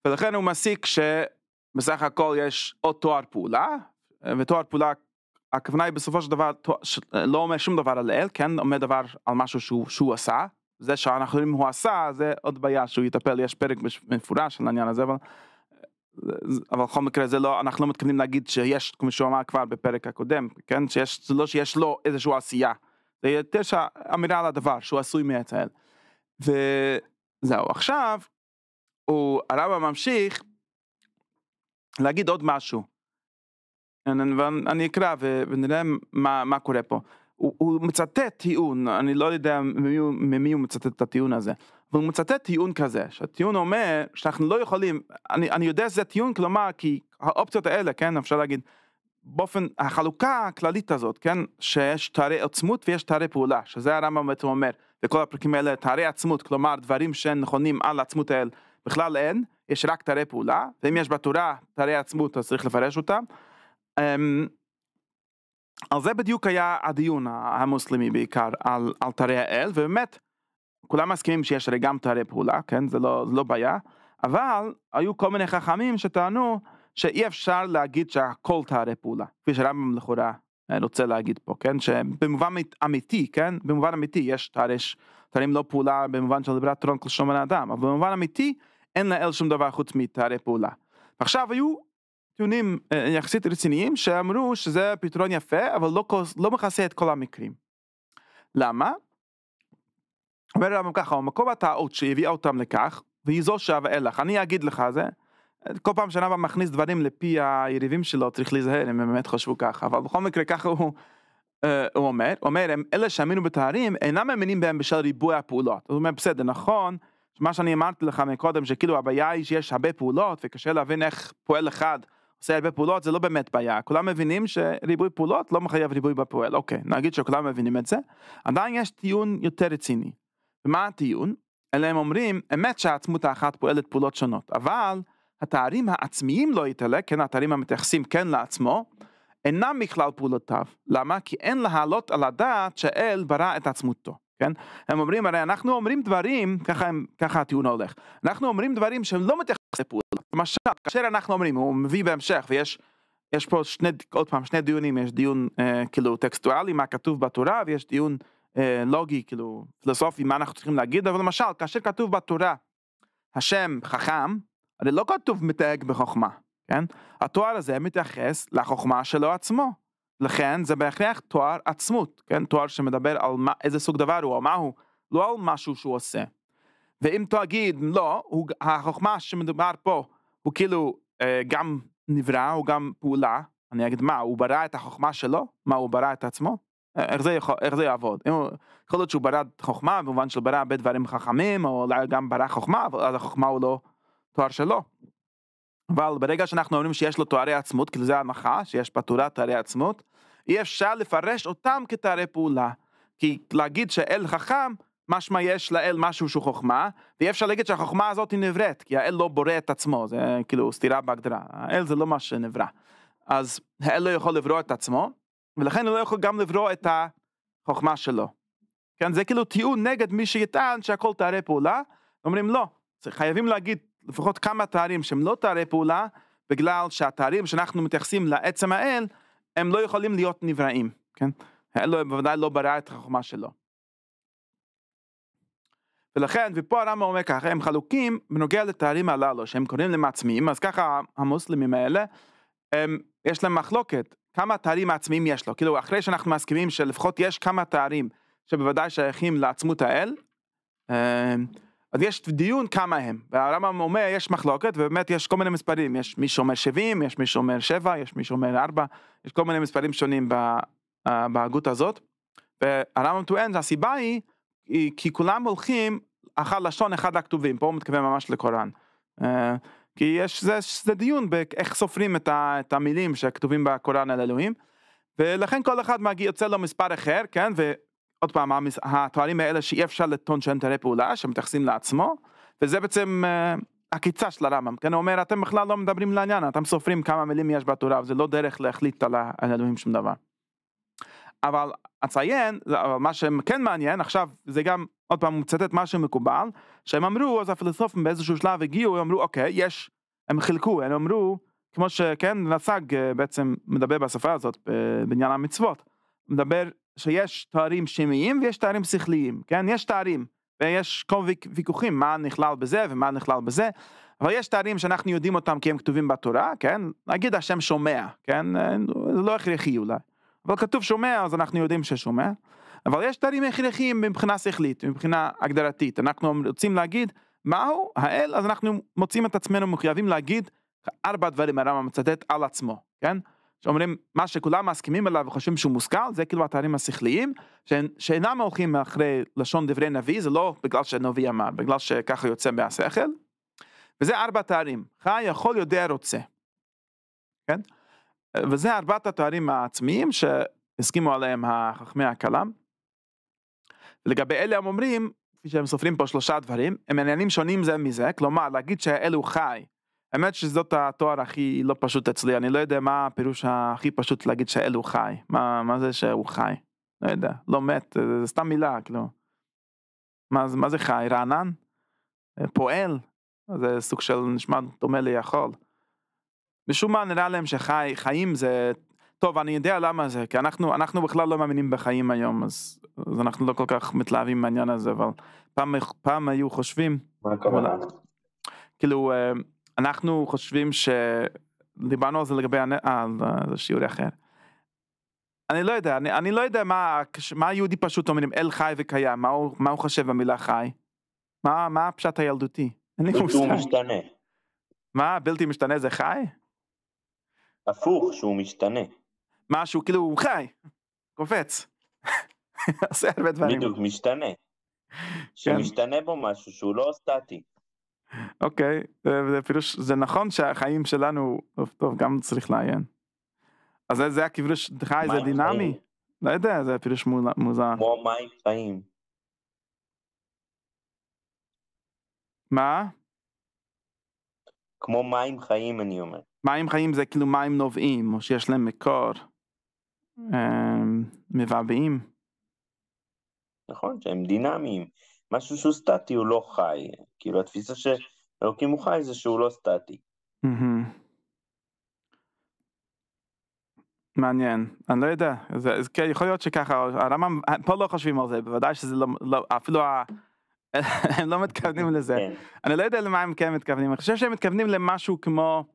ולכן הוא מסיק שבסך הכל יש עוד תואר פעולה אה, ותואר פעולה הכוונה היא בסופו של דבר תואר, ש, אה, לא אומר שום דבר על אל כן אומר דבר על משהו שהוא, שהוא עשה זה שאנחנו יודעים הוא עשה זה עוד בעיה שהוא יטפל יש פרק מפורש על העניין הזה אבל. אבל בכל מקרה זה לא אנחנו לא מתכוונים להגיד שיש כמו שהוא אמר כבר בפרק הקודם כן שיש זה לא שיש לו איזושהי עשייה זה תשע אמירה על הדבר שהוא עשוי מעץ האל. וזהו, עכשיו, הוא, הרבה ממשיך להגיד עוד משהו. אני אקרא ונראה מה, מה קורה פה. הוא, הוא מצטט טיעון, אני לא יודע ממי, ממי הוא מצטט את הטיעון הזה, אבל הוא מצטט טיעון כזה, שהטיעון אומר שאנחנו לא יכולים, אני, אני יודע שזה טיעון, כלומר, כי האופציות האלה, כן, אפשר להגיד, באופן, החלוקה הכללית הזאת, כן, שיש תארי עצמות ויש תארי פעולה, שזה הרמב"ם בעצם אומר, וכל הפרקים האלה תארי עצמות, כלומר דברים שהם נכונים על עצמות האל, בכלל אין, יש רק תארי פעולה, ואם יש בתורה תארי עצמות אז צריך לפרש אותם. על אמ, זה בדיוק היה הדיון המוסלמי בעיקר, על, על תארי האל, ובאמת, כולם מסכימים שיש הרי גם תארי פעולה, כן, זה לא, זה לא בעיה, אבל היו כל מיני חכמים שטענו, שאי אפשר להגיד שהכל תארי פעולה, כפי שרמב"ם לכאורה אה, רוצה להגיד פה, כן? שבמובן אמיתי, כן? במובן אמיתי יש תארי, תארים לא פעולה במובן של ליברת טרון כל שומר האדם, אבל במובן אמיתי אין לאל שום דבר חוץ מתארי פעולה. עכשיו היו טיעונים אה, יחסית רציניים שאמרו שזה פתרון יפה, אבל לא, לא מכסה את כל המקרים. למה? אומר הרמב"ם ככה, המקום הטעות שהביאה אותם לכך, והיא זו שאבה לך, אני אגיד לך זה, כל פעם שנה הבא מכניס דברים לפי היריבים שלו, צריך להיזהר אם הם באמת חשבו ככה, אבל בכל מקרה ככה הוא, אה, הוא אומר, הוא אומר, הם אלה שהאמינו בתארים אינם מאמינים בהם בשל ריבוי הפעולות. הוא אומר, בסדר, נכון, מה שאני אמרתי לך מקודם, שכאילו הבעיה היא שיש הרבה פעולות וקשה להבין איך פועל אחד עושה הרבה פעולות, זה לא באמת בעיה. כולם מבינים שריבוי פעולות לא מחייב ריבוי בפועל, אוקיי, נגיד שכולם מבינים את זה. עדיין יש טיעון יותר רציני. ומה הטיעון? אלא הם אומרים, אמת שהעצמות האחת פועלת פעולות שונות, אבל התארים העצמיים לא יתעלה, כן, התארים המתייחסים כן לעצמו, אינם מכלל פעולותיו. למה? כי אין להעלות על הדעת שאל ברא את עצמותו. כן? הם אומרים, הרי אנחנו אומרים דברים, ככה, הם, ככה הטיעון הולך, אנחנו אומרים דברים שהם לא מתייחסים לפעולות. למשל, כאשר אנחנו אומרים, הוא מביא בהמשך, ויש יש פה שני, עוד פעם, שני דיונים, יש דיון אה, כאילו טקסטואלי, מה כתוב בתורה, ויש דיון אה, לוגי, כאילו, פילוסופי, מה אנחנו צריכים להגיד, אבל למשל, כאשר כתוב בתורה, השם חכם, הרי לא כתוב מתייג בחוכמה, כן? התואר הזה מתייחס לחוכמה שלו עצמו. לכן זה בהכרח תואר עצמות, כן? תואר שמדבר על מה, איזה סוג דבר הוא או מה הוא, לא על משהו שהוא עושה. ואם תגיד לא, הוא, החוכמה שמדובר פה הוא כאילו אה, גם נברא, הוא גם פעולה, אני אגיד מה, הוא ברא את החוכמה שלו? מה, הוא ברא את עצמו? אה, איך זה, יכול, איך זה יעבוד? אם הוא, יכול להיות שהוא ברא חוכמה במובן של ברא הרבה דברים חכמים, או אולי גם ברא חוכמה, אבל אז החוכמה הוא לא תואר שלו. אבל ברגע שאנחנו אומרים שיש לו תוארי עצמות, כאילו זה ההנחה, שיש בתורה תוארי עצמות, אי אפשר לפרש אותם כתארי פעולה. כי להגיד שאל חכם, משמע יש לאל משהו שהוא חוכמה, ואי אפשר להגיד שהחוכמה הזאת היא נבראת, כי האל לא בורא את עצמו, זה כאילו סתירה בהגדרה, האל זה לא מה שנברא. אז האל לא יכול לברוא את עצמו, ולכן הוא לא יכול גם לברוא את החוכמה שלו. כן, זה כאילו טיעון נגד מי שיטען שהכל תארי פעולה, אומרים לא, חייבים להגיד לפחות כמה תארים שהם לא תארי פעולה, בגלל שהתארים שאנחנו מתייחסים לעצם האל, הם לא יכולים להיות נבראים, כן? האל לא- בוודאי לא ברא את החוכמה שלו. ולכן, ופה הרמב"ם אומר ככה, הם חלוקים בנוגע לתארים הללו, שהם קוראים להם עצמיים, אז ככה המוסלמים האלה, הם, יש להם מחלוקת, כמה תארים עצמיים יש לו, כאילו אחרי שאנחנו מסכימים שלפחות יש כמה תארים שבוודאי שייכים לעצמות האל, אה, אז יש דיון כמה הם, והרמב"ם אומר יש מחלוקת ובאמת יש כל מיני מספרים, יש מי שאומר 70, יש מי שאומר 7, יש מי שאומר 4, יש כל מיני מספרים שונים אה, בהגות הזאת. והרמב"ם טוען הסיבה היא, היא כי כולם הולכים אחר לשון אחד הכתובים, פה הוא מתכוון ממש לקוראן. אה, כי יש, זה, זה דיון באיך סופרים את, ה, את המילים שכתובים בקוראן על אלוהים. ולכן כל אחד מגיע, יוצא לו מספר אחר, כן, עוד פעם, התארים האלה שאי אפשר לטעון שהם תארי פעולה, שמתייחסים לעצמו, וזה בעצם עקיצה אה, של הרמב"ם, כן, הוא אומר, אתם בכלל לא מדברים לעניין, אתם סופרים כמה מילים יש בתורה, וזה לא דרך להחליט על האלוהים שום דבר. אבל אציין, אבל מה שכן מעניין, עכשיו זה גם, עוד פעם, הוא מצטט משהו מקובל, שהם אמרו, אז הפילוסופים באיזשהו שלב הגיעו, הם אמרו, אוקיי, יש, הם חילקו, הם אמרו, כמו שכן, נסג אה, בעצם מדבר בשפה הזאת אה, בעניין המצוות, מדבר שיש תארים שמיים ויש תארים שכליים, כן? יש תארים, ויש כל ויכוחים מה נכלל בזה ומה נכלל בזה, אבל יש תארים שאנחנו יודעים אותם כי הם כתובים בתורה, כן? נגיד השם שומע, כן? זה לא הכרחי אולי, אבל כתוב שומע אז אנחנו יודעים ששומע, אבל יש תארים הכרחיים מבחינה שכלית, מבחינה הגדרתית, אנחנו רוצים להגיד מהו האל, אז אנחנו מוצאים את עצמנו מחויבים להגיד ארבע דברים הרמב"ם מצטט על עצמו, כן? שאומרים מה שכולם מסכימים עליו וחושבים שהוא מושכל זה כאילו התארים השכליים שאינם הולכים אחרי לשון דברי נביא זה לא בגלל שנביא אמר בגלל שככה יוצא מהשכל. וזה ארבע תארים חי יכול יודע רוצה. כן? וזה ארבעת התארים העצמיים שהסכימו עליהם החכמי הכלם. לגבי אלה הם אומרים כפי שהם סופרים פה שלושה דברים הם עניינים שונים זה מזה כלומר להגיד שאלו חי האמת שזאת התואר הכי לא פשוט אצלי, אני לא יודע מה הפירוש הכי פשוט להגיד שהאל הוא חי, מה, מה זה שהוא חי? לא יודע, לא מת, זה סתם מילה, כאילו. מה, מה זה חי? רענן? אה, פועל? זה סוג של נשמע דומה ליכול. משום מה נראה להם שחי, חיים זה... טוב, אני יודע למה זה, כי אנחנו, אנחנו בכלל לא מאמינים בחיים היום, אז, אז אנחנו לא כל כך מתלהבים מהעניין הזה, אבל פעם, פעם היו חושבים... מה הכוונה? כאילו... אה, אנחנו חושבים ש... דיברנו על זה לגבי הנ... אה, זה שיעור אחר. אני לא יודע, אני, אני לא יודע מה, מה יהודי פשוט אומרים אל חי וקיים, מה הוא, מה הוא חושב במילה חי? מה, מה הפשט הילדותי? אין לי מושג. שהוא משתנה. מה, בלתי משתנה זה חי? הפוך, שהוא משתנה. מה, שהוא כאילו הוא חי, קופץ. עושה הרבה דברים. בדיוק, משתנה. כן. שמשתנה בו משהו שהוא לא סטטי. אוקיי, אה, זה פירוש, זה נכון שהחיים שלנו, טוב, טוב, גם צריך לעיין. אז זה הכיבוש, חי, זה דינמי? לא יודע, זה פירוש מוזר. כמו מים חיים. מה? כמו מים חיים אני אומר. מים חיים זה כאילו מים נובעים, או שיש להם מקור. Mm. אמ, מבעבעים. נכון, שהם דינמיים. משהו שהוא סטטי הוא לא חי. כאילו התפיסה שאלוקים הוא חי זה שהוא לא סטטי. מעניין, אני לא יודע, זה, זה, כן, יכול להיות שככה, הרמב"ם, פה לא חושבים על זה, בוודאי שזה לא, לא אפילו ה... הם לא מתכוונים לזה. כן. אני לא יודע למה הם כן מתכוונים, אני חושב שהם מתכוונים למשהו כמו,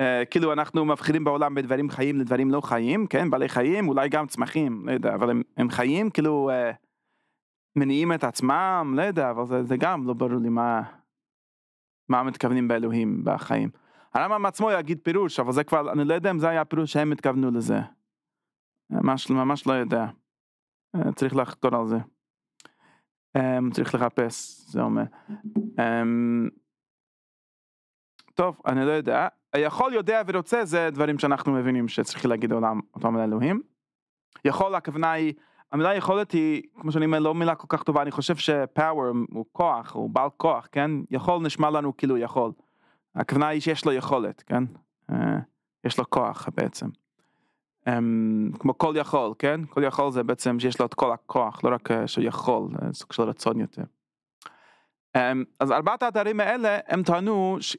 אה, כאילו אנחנו מבחינים בעולם בדברים חיים לדברים לא חיים, כן, בעלי חיים, אולי גם צמחים, לא יודע, אבל הם, הם חיים, כאילו, אה, מניעים את עצמם, לא יודע, אבל זה, זה גם לא ברור לי מה, מה מתכוונים באלוהים בחיים. הרמב"ם עצמו יגיד פירוש, אבל זה כבר, אני לא יודע אם זה היה הפירוש שהם התכוונו לזה. ממש, ממש לא יודע. אה, צריך לחקור על זה. אמ, צריך לחפש, זה אומר. אמ, טוב, אני לא יודע. יכול, יודע ורוצה, זה דברים שאנחנו מבינים שצריך להגיד עולם, אותם לאלוהים. יכול, הכוונה היא המילה יכולת היא, כמו שאני אומר, לא מילה כל כך טובה, אני חושב שפאוור הוא כוח, הוא בעל כוח, כן? יכול נשמע לנו כאילו יכול. הכוונה היא שיש לו יכולת, כן? אה, יש לו כוח בעצם. אמ, כמו כל יכול, כן? כל יכול זה בעצם שיש לו את כל הכוח, לא רק אה, שהוא יכול, אה, סוג של רצון יותר. אמ, אז ארבעת האתרים האלה הם טענו ש...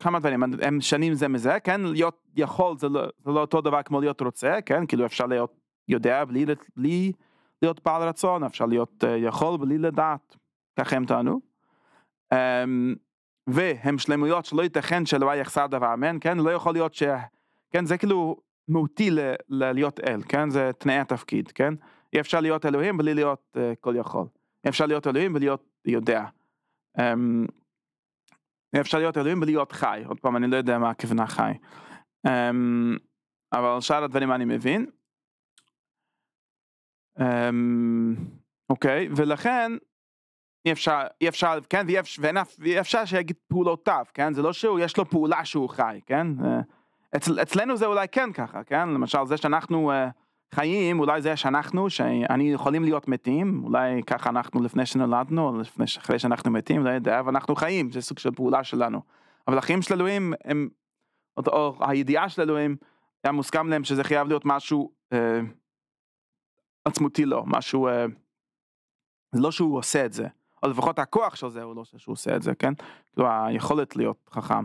כמה דברים הם שנים זה מזה כן להיות יכול זה לא, זה לא אותו דבר כמו להיות רוצה כן כאילו אפשר להיות יודע בלי, בלי להיות בעל רצון, אפשר להיות אה, יכול בלי לדעת, ככה הם טענו. אמ, והם שלמויות שלא ייתכן שלא יחסר דבר אמן, כן? לא יכול להיות ש... כן, זה כאילו מהותי ל... להיות אל, כן? זה תנאי התפקיד, כן? אי אפשר להיות אלוהים בלי להיות uh, כל יכול. אי אפשר להיות אלוהים בלי להיות יודע. Um, אי אפשר להיות אלוהים בלי להיות חי. עוד פעם, אני לא יודע מה הכוונה חי. Um, אבל שאר הדברים אני מבין. אמ, אוקיי, ולכן אי אפשר, אי אפשר, כן, ואי אפשר, ואי אפשר שיגיד פעולותיו, כן, זה לא שהוא, יש לו פעולה שהוא חי, כן, אה, אצל, אצלנו זה אולי כן ככה, כן, למשל זה שאנחנו אה, חיים, אולי זה שאנחנו, שאני יכולים להיות מתים, אולי ככה אנחנו לפני שנולדנו, לפני, אחרי שאנחנו מתים, לא יודע, ואנחנו חיים, זה סוג של פעולה שלנו, אבל החיים של אלוהים, הם, או, או הידיעה של אלוהים, היה מוסכם להם שזה חייב להיות משהו, אה, עצמותי לו לא, משהו, זה אה, לא שהוא עושה את זה, או לפחות הכוח של זה הוא לא שהוא עושה את זה, כן? כאילו היכולת להיות חכם.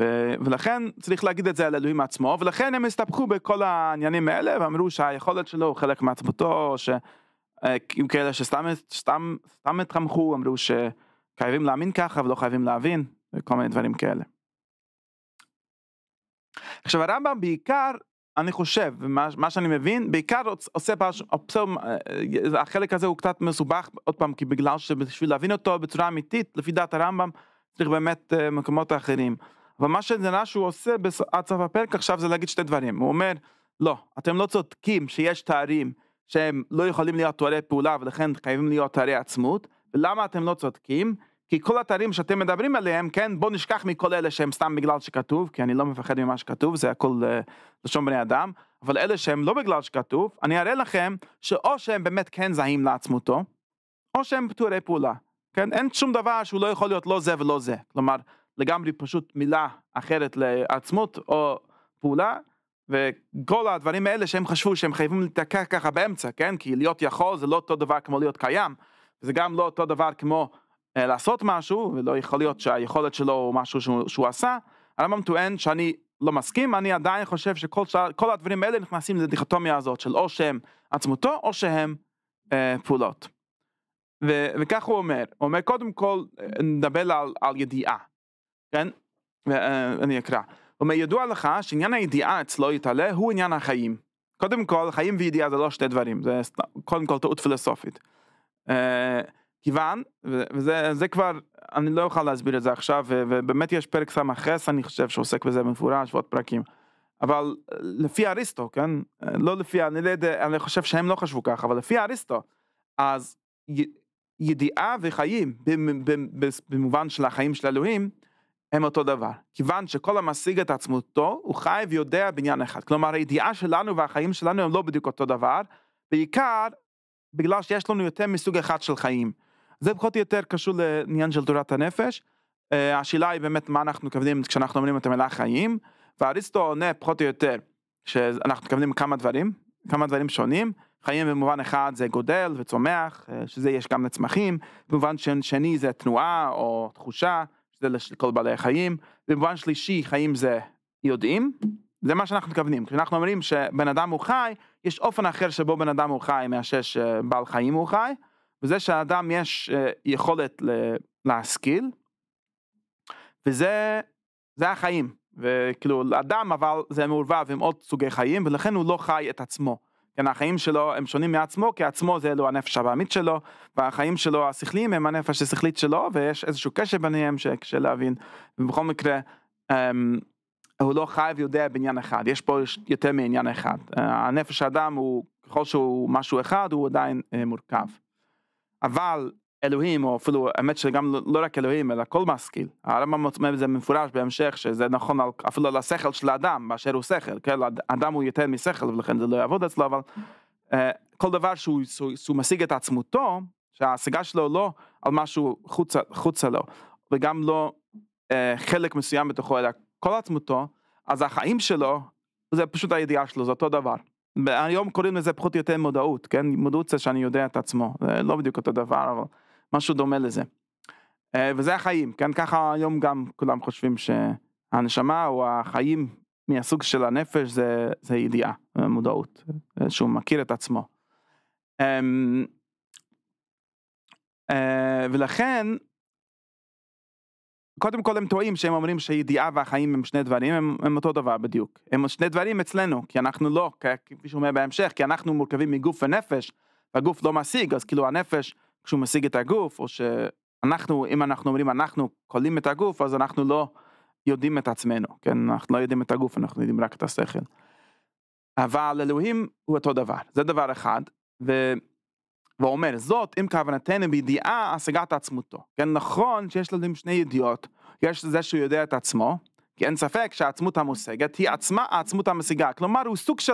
ו- ולכן צריך להגיד את זה על אלוהים עצמו, ולכן הם הסתבכו בכל העניינים האלה, ואמרו שהיכולת שלו הוא חלק מעצמותו ש... אה, עם כאלה שסתם סתם, סתם התחמכו, אמרו שחייבים להאמין ככה ולא חייבים להבין, וכל מיני דברים כאלה. עכשיו הרמב"ם בעיקר אני חושב, מה מה שאני מבין, בעיקר עושה פרש, אה, אה, החלק הזה הוא קצת מסובך, עוד פעם, כי בגלל שבשביל להבין אותו בצורה אמיתית, לפי דעת הרמב"ם, צריך באמת אה, מקומות אחרים. אבל מה שנראה שהוא עושה עד סוף הפרק עכשיו זה להגיד שתי דברים. הוא אומר, לא, אתם לא צודקים שיש תארים שהם לא יכולים להיות תוארי פעולה ולכן חייבים להיות תארי עצמות, ולמה אתם לא צודקים? כי כל אתרים שאתם מדברים עליהם, כן, בוא נשכח מכל אלה שהם סתם בגלל שכתוב, כי אני לא מפחד ממה שכתוב, זה הכל uh, לשון בני אדם, אבל אלה שהם לא בגלל שכתוב, אני אראה לכם שאו שהם באמת כן זהים לעצמותו, או שהם פטורי פעולה, כן? אין שום דבר שהוא לא יכול להיות לא זה ולא זה, כלומר, לגמרי פשוט מילה אחרת לעצמות או פעולה, וכל הדברים האלה שהם חשבו שהם חייבים להתקע ככה באמצע, כן? כי להיות יכול זה לא אותו דבר כמו להיות קיים, זה גם לא אותו דבר כמו אה, לעשות משהו, ולא יכול להיות שהיכולת שלו הוא משהו שהוא, שהוא עשה, הרמב"ם טוען שאני לא מסכים, אני עדיין חושב שכל כל הדברים האלה נכנסים לדיכוטומיה הזאת של או שהם עצמותו או שהם אה, פעולות. ו, וכך הוא אומר, הוא אומר קודם כל אה, נדבר על, על ידיעה, כן? ואני אה, אקרא. הוא אומר ידוע לך שעניין הידיעה אצלו יתעלה הוא עניין החיים. קודם כל חיים וידיעה זה לא שתי דברים, זה קודם כל טעות פילוסופית. אה, כיוון, וזה כבר, אני לא אוכל להסביר את זה עכשיו, ובאמת יש פרק ס"ס, אני חושב, שעוסק בזה במפורש, ועוד פרקים. אבל לפי אריסטו, כן? לא לפי, אני לא יודע, אני חושב שהם לא חשבו ככה, אבל לפי אריסטו, אז י, ידיעה וחיים, במובן של החיים של אלוהים, הם אותו דבר. כיוון שכל המשיג את עצמותו, הוא חי ויודע בעניין אחד. כלומר, הידיעה שלנו והחיים שלנו הם לא בדיוק אותו דבר, בעיקר בגלל שיש לנו יותר מסוג אחד של חיים. זה פחות או יותר קשור לעניין של תורת הנפש. Uh, השאלה היא באמת מה אנחנו מתכוונים כשאנחנו אומרים את המילה חיים, ואריסטו עונה פחות או יותר שאנחנו מתכוונים כמה דברים, כמה דברים שונים. חיים במובן אחד זה גודל וצומח, אה, שזה יש גם לצמחים, במובן שני זה תנועה או תחושה, שזה לכל בעלי החיים, במובן שלישי חיים זה יודעים, זה מה שאנחנו מתכוונים, כשאנחנו אומרים שבן אדם הוא חי, יש אופן אחר שבו בן אדם הוא חי מאשר שבעל חיים הוא חי, וזה שלאדם יש אה, יכולת להשכיל, וזה זה החיים, וכאילו אדם אבל זה מעורבב עם עוד סוגי חיים, ולכן הוא לא חי את עצמו. כן, החיים שלו הם שונים מעצמו, כי עצמו זה אלו הנפש הבעמית שלו, והחיים שלו השכליים הם הנפש השכלית שלו, ויש איזשהו קשר ביניהם שקשה להבין. ובכל מקרה, אמ, הוא לא חי ויודע בעניין אחד, יש פה יותר מעניין אחד. אה, הנפש האדם הוא, ככל שהוא משהו אחד, הוא עדיין אה, מורכב. אבל אלוהים, או אפילו, האמת שגם לא, לא רק אלוהים, אלא כל משכיל. הרמב"ם אומר את זה במפורש בהמשך, שזה נכון על, אפילו על השכל של האדם, באשר הוא שכל, כן? אדם הוא יותר משכל ולכן זה לא יעבוד אצלו, אבל אה, כל דבר שהוא, שהוא, שהוא משיג את עצמותו, שההשגה שלו לא על משהו חוצה, חוצה לו, וגם לא uh, חלק מסוים בתוכו, אלא כל עצמותו, אז החיים שלו, זה פשוט הידיעה שלו, זה אותו דבר. היום קוראים לזה פחות או יותר מודעות, כן? מודעות זה שאני יודע את עצמו, זה לא בדיוק אותו דבר, אבל משהו דומה לזה. אה, וזה החיים, כן? ככה היום גם כולם חושבים שהנשמה או החיים מהסוג של הנפש זה, זה ידיעה, אה, מודעות, אה, שהוא מכיר את עצמו. אמ, ולכן קודם כל הם טועים שהם אומרים שידיעה והחיים הם שני דברים, הם, הם אותו דבר בדיוק. הם שני דברים אצלנו, כי אנחנו לא, כפי שאומר בהמשך, כי אנחנו מורכבים מגוף ונפש, והגוף לא משיג, אז כאילו הנפש, כשהוא משיג את הגוף, או שאנחנו, אם אנחנו אומרים אנחנו כוללים את הגוף, אז אנחנו לא יודעים את עצמנו, כן? אנחנו לא יודעים את הגוף, אנחנו יודעים רק את השכל. אבל אלוהים הוא אותו דבר, זה דבר אחד, ו... ואומר זאת אם כוונתנו בידיעה השגת עצמותו. כן, נכון שיש לנו שני ידיעות, יש זה שהוא יודע את עצמו, כי אין ספק שהעצמות המושגת היא עצמה העצמות המשיגה, כלומר הוא סוג של,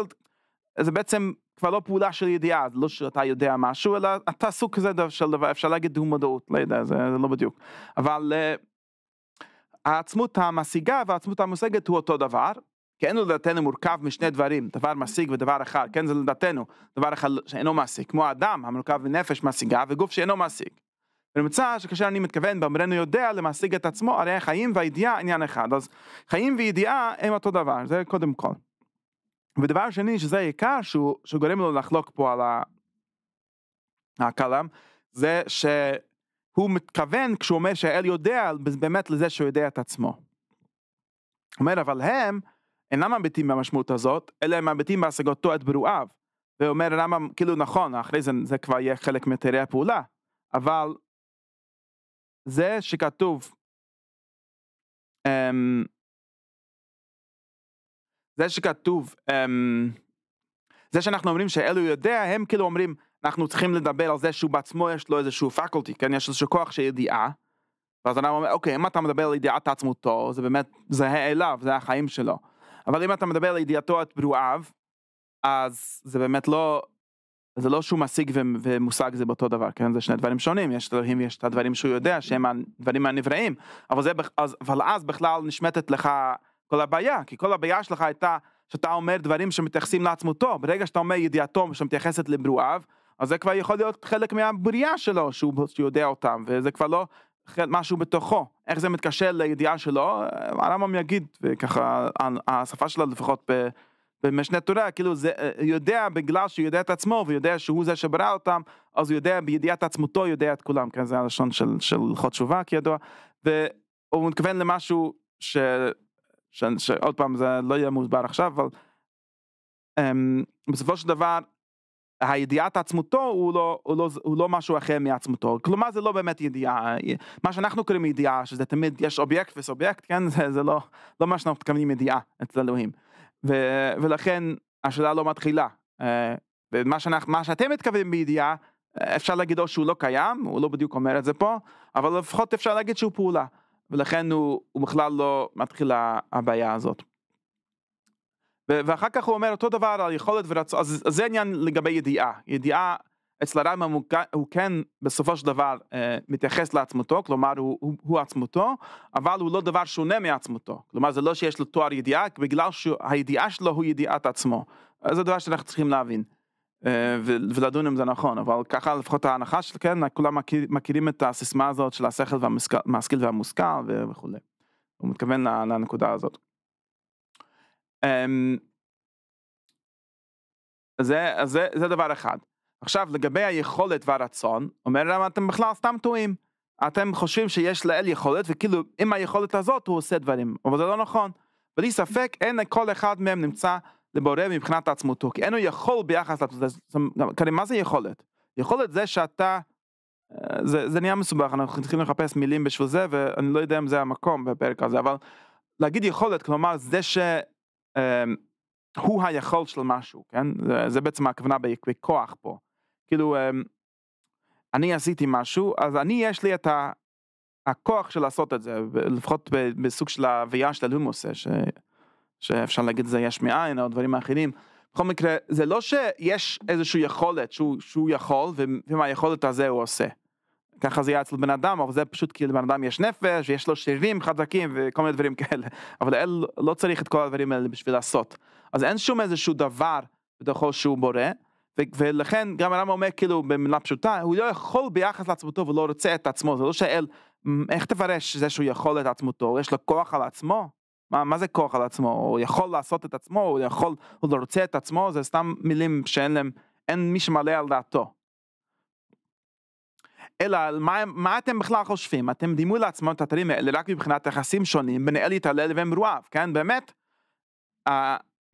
זה בעצם כבר לא פעולה של ידיעה, זה לא שאתה יודע משהו, אלא אתה סוג כזה של דבר, אפשר להגיד דו מודעות, לא יודע, זה, זה לא בדיוק, אבל uh, העצמות המשיגה והעצמות המושגת הוא אותו דבר, כי אין לדעתנו מורכב משני דברים, דבר משיג ודבר אחר, כן זה לדעתנו, דבר אחד שאינו משיג, כמו האדם המורכב מנפש משיגה וגוף שאינו משיג. ונמצא שכאשר אני מתכוון באמרנו יודע למשיג את עצמו, הרי החיים והידיעה עניין אחד, אז חיים וידיעה הם אותו דבר, זה קודם כל. ודבר שני, שזה העיקר שהוא, שגורם לו לחלוק פה על הקלם, זה שהוא מתכוון כשהוא אומר שהאל יודע באמת לזה שהוא יודע את עצמו. הוא אומר אבל הם, אינם מביטים במשמעות הזאת, אלא הם מביטים בהשגתו את ברואיו. ואומר הרמב"ם, כאילו נכון, אחרי זה זה כבר יהיה חלק מתארי הפעולה, אבל זה שכתוב, אמ�, זה שכתוב, אמ�, זה שאנחנו אומרים שאלו יודע, הם כאילו אומרים, אנחנו צריכים לדבר על זה שהוא בעצמו יש לו איזשהו פקולטי, כן, יש איזשהו כוח של ידיעה, ואז הרמב"ם אומר, אוקיי, אם אתה מדבר על ידיעת עצמותו, זה באמת זהה אליו, זה החיים שלו. אבל אם אתה מדבר לידיעתו את ברואיו, אז זה באמת לא, זה לא שהוא משיג ומושג זה באותו דבר, כן? זה שני דברים שונים, יש את אלוהים ויש את הדברים שהוא יודע שהם הדברים הנבראים, אבל, זה, אז, אבל אז בכלל נשמטת לך כל הבעיה, כי כל הבעיה שלך הייתה שאתה אומר דברים שמתייחסים לעצמותו, ברגע שאתה אומר ידיעתו שמתייחסת לברואיו, אז זה כבר יכול להיות חלק מהבריאה שלו שהוא יודע אותם, וזה כבר לא משהו בתוכו, איך זה מתקשר לידיעה שלו, אה, הרמב"ם יגיד, וככה אה, השפה שלו לפחות במשנה תורה, כאילו זה אה, יודע בגלל שהוא יודע את עצמו ויודע שהוא זה שברא אותם, אז הוא יודע בידיעת עצמותו יודע את כולם, כן, זה הלשון של, הלכות תשובה כידוע, והוא מתכוון למשהו ש, ש, שעוד פעם זה לא יהיה מוסבר עכשיו, אבל אמ�, בסופו של דבר הידיעת עצמותו הוא לא, הוא, לא, הוא לא משהו אחר מעצמותו, כלומר זה לא באמת ידיעה, אה, מה שאנחנו קוראים ידיעה, שזה תמיד יש אובייקט וסובייקט, כן, זה, זה לא, לא מה שאנחנו מתכוונים ידיעה אצל אלוהים, ו, ולכן השאלה לא מתחילה, אה, ומה שאנחנו, מה שאתם מתכוונים בידיעה, אה, אפשר להגיד או שהוא לא קיים, הוא לא בדיוק אומר את זה פה, אבל לפחות אפשר להגיד שהוא פעולה, ולכן הוא, הוא בכלל לא מתחילה הבעיה הזאת. ואחר כך הוא אומר אותו דבר על יכולת ורצון, אז, אז זה עניין לגבי ידיעה. ידיעה אצל הרמב"ם הוא, הוא כן בסופו של דבר אה, מתייחס לעצמותו, כלומר הוא, הוא, הוא עצמותו, אבל הוא לא דבר שונה מעצמותו. כלומר זה לא שיש לו תואר ידיעה, בגלל שהידיעה שלו הוא ידיעת עצמו. אז זה דבר שאנחנו צריכים להבין. אה, ולדון אם זה נכון, אבל ככה לפחות ההנחה של כן, כולם מכיר, מכירים את הסיסמה הזאת של השכל והמשכיל והמושכל וכולי. הוא מתכוון לנקודה הזאת. אמ, זה, זה, זה דבר אחד. עכשיו לגבי היכולת והרצון, אומר למה אתם בכלל סתם טועים. אתם חושבים שיש לאל יכולת וכאילו עם היכולת הזאת הוא עושה דברים, אבל זה לא נכון. בלי ספק אין לכל אחד מהם נמצא לבורא מבחינת עצמותו, כי אין הוא יכול ביחס לעצמותו. מה זה יכולת? יכולת זה שאתה, אה, זה, זה נהיה מסובך, אנחנו צריכים לחפש מילים בשביל זה ואני לא יודע אם זה המקום בפרק הזה, אבל להגיד יכולת, כלומר זה ש... אמ, הוא היכול של משהו, כן? זה, זה בעצם הכוונה בכוח פה. כאילו, אמ, אני עשיתי משהו, אז אני יש לי את ה... הכוח של לעשות את זה, לפחות בסוג של הוויה של אלוהים עושה, ש... שאפשר להגיד זה יש מאין או דברים אחרים. בכל מקרה, זה לא שיש איזושהי יכולת שהוא, שהוא יכול, ומהיכולת הזה הוא עושה. ככה זה היה אצל בן אדם, אבל זה פשוט כי לבן אדם יש נפש, ויש לו שרירים חזקים וכל מיני דברים כאלה. אבל האל לא צריך את כל הדברים האלה בשביל לעשות. אז אין שום איזשהו דבר בתוכו שהוא בורא, ו- ולכן גם הרמב"ם אומר כאילו במילה פשוטה, הוא לא יכול ביחס לעצמותו ולא רוצה את עצמו, זה לא שהאל, איך תפרש זה שהוא יכול את עצמותו, יש לו כוח על עצמו? מה, מה זה כוח על עצמו? הוא יכול לעשות את עצמו, הוא יכול, הוא לא רוצה את עצמו, זה סתם מילים שאין להם, אין מי שמעלה על דעתו. אלא על מה, מה אתם בכלל חושבים? אתם דימו לעצמם את האתרים האלה רק מבחינת יחסים שונים בין אלי לבין מרואב, כן? באמת, uh,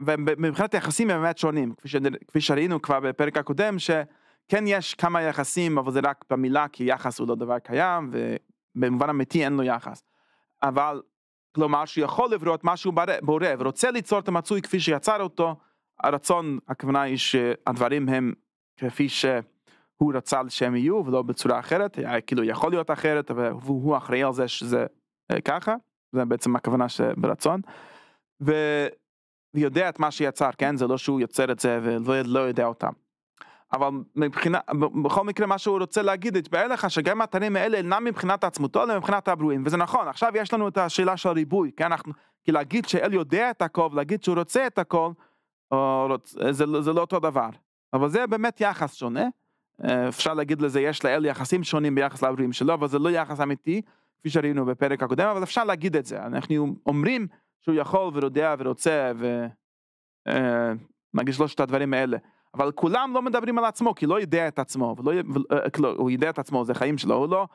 ומבחינת יחסים הם באמת שונים, כפי, ש, כפי שראינו כבר בפרק הקודם, שכן יש כמה יחסים, אבל זה רק במילה, כי יחס הוא לא דבר קיים, ובמובן אמיתי אין לו יחס. אבל, כלומר, שיכול לבראות משהו בורא, ורוצה ליצור את המצוי כפי שיצר אותו, הרצון, הכוונה היא שהדברים הם כפי ש... הוא רצה שהם יהיו ולא בצורה אחרת, היה כאילו יכול להיות אחרת, והוא אחראי על זה שזה אה, ככה, זה בעצם הכוונה שברצון. ויודע את מה שיצר, כן? זה לא שהוא יוצר את זה ולא לא יודע אותם. אבל מבחינה, בכל מקרה מה שהוא רוצה להגיד, התפאר לך שגם האתרים האלה אינם מבחינת עצמותו, אלא מבחינת הברואים, וזה נכון, עכשיו יש לנו את השאלה של הריבוי כי כן? אנחנו, כי להגיד שאל יודע את הכל, ולהגיד שהוא רוצה את הכל, או, אה, רוצ, זה, זה לא אותו דבר. אבל זה באמת יחס שונה, אה, אפשר להגיד לזה יש לאל יחסים שונים ביחס להורים שלו, אבל זה לא יחס אמיתי, כפי שראינו בפרק הקודם, אבל אפשר להגיד את זה, אנחנו אומרים שהוא יכול ויודע ורוצה ומגיש אה, לו שאת הדברים האלה. אבל כולם לא מדברים על עצמו, כי לא יודע את עצמו, ולא, ולא, אה, הוא יודע את עצמו, זה חיים שלו, הוא לא,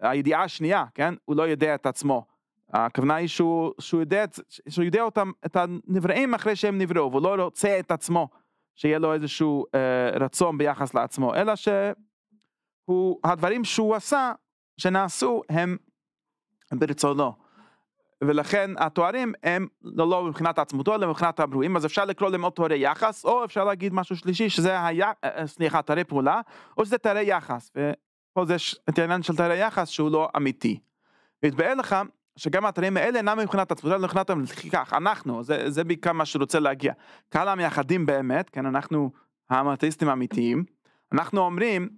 הידיעה השנייה, כן, הוא לא יודע את עצמו. הכוונה היא שהוא, שהוא יודע, שהוא יודע אותם, את הנבראים אחרי שהם נבראו, והוא לא רוצה את עצמו. שיהיה לו איזשהו אה, רצון ביחס לעצמו, אלא שהדברים שהוא עשה, שנעשו, הם ברצונו. ולכן התוארים הם לא, לא מבחינת עצמותו אלא מבחינת הברואים אז אפשר לקרוא להם או תוארי יחס או אפשר להגיד משהו שלישי שזה היה אה, אה, סליחה תוארי פעולה או שזה תוארי יחס ופה זה את העניין של תוארי יחס שהוא לא אמיתי. התבאר לך שגם האתרים האלה אינם מבחינת התפוצה, אלא מבחינת המלחיקה, אנחנו, זה, זה בעיקר מה שרוצה להגיע. קהל המייחדים באמת, כן, אנחנו האמתאיסטים האמיתיים, אנחנו אומרים,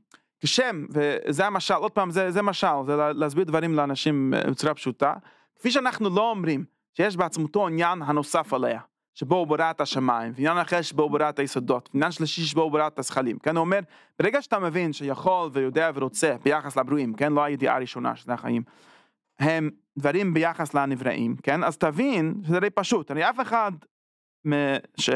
כשם, וזה המשל, עוד פעם, זה, זה משל, זה להסביר דברים לאנשים אה, בצורה פשוטה, כפי שאנחנו לא אומרים שיש בעצמותו עניין הנוסף עליה, שבו הוא בורא את השמיים, ועניין אחר שבו הוא בורא את היסודות, ועניין שלישי שבו הוא בורא את הזכלים, כן, הוא אומר, ברגע שאתה מבין שיכול ויודע ורוצה ביחס לברואים, כן, לא הידיעה הראשונה שזה החיים, הם דברים ביחס לנבראים, כן? אז תבין שזה די פשוט, הרי אף אחד מ... ש...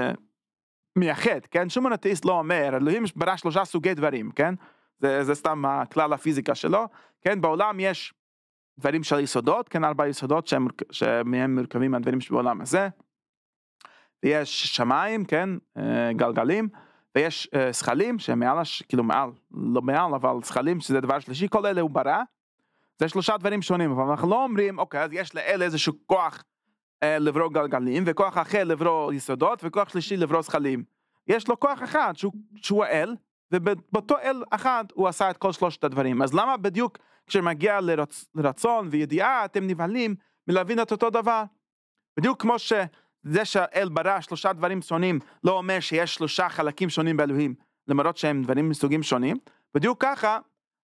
מייחד, כן? שום מונטיסט לא אומר, אלוהים ברא שלושה סוגי דברים, כן? זה, זה סתם הכלל הפיזיקה שלו, כן? בעולם יש דברים של יסודות, כן? ארבע יסודות שהם, שמהם מורכבים הדברים שבעולם הזה. ויש שמיים, כן? אה, גלגלים. ויש זכלים אה, שהם מעל, כאילו מעל, לא מעל, אבל זכלים שזה דבר שלישי, כל אלה הוא ברא, זה שלושה דברים שונים, אבל אנחנו לא אומרים, אוקיי, אז יש לאלה איזשהו כוח אה, לברוא גלגלים, וכוח אחר לברוא יסודות, וכוח שלישי לברוא זכלים. יש לו כוח אחד שהוא, שהוא האל, ובאותו אל אחד הוא עשה את כל שלושת הדברים. אז למה בדיוק כשמגיע לרצ, לרצון וידיעה אתם נבהלים מלהבין את אותו דבר? בדיוק כמו שזה שהאל ברא שלושה דברים שונים לא אומר שיש שלושה חלקים שונים באלוהים, למרות שהם דברים מסוגים שונים, בדיוק ככה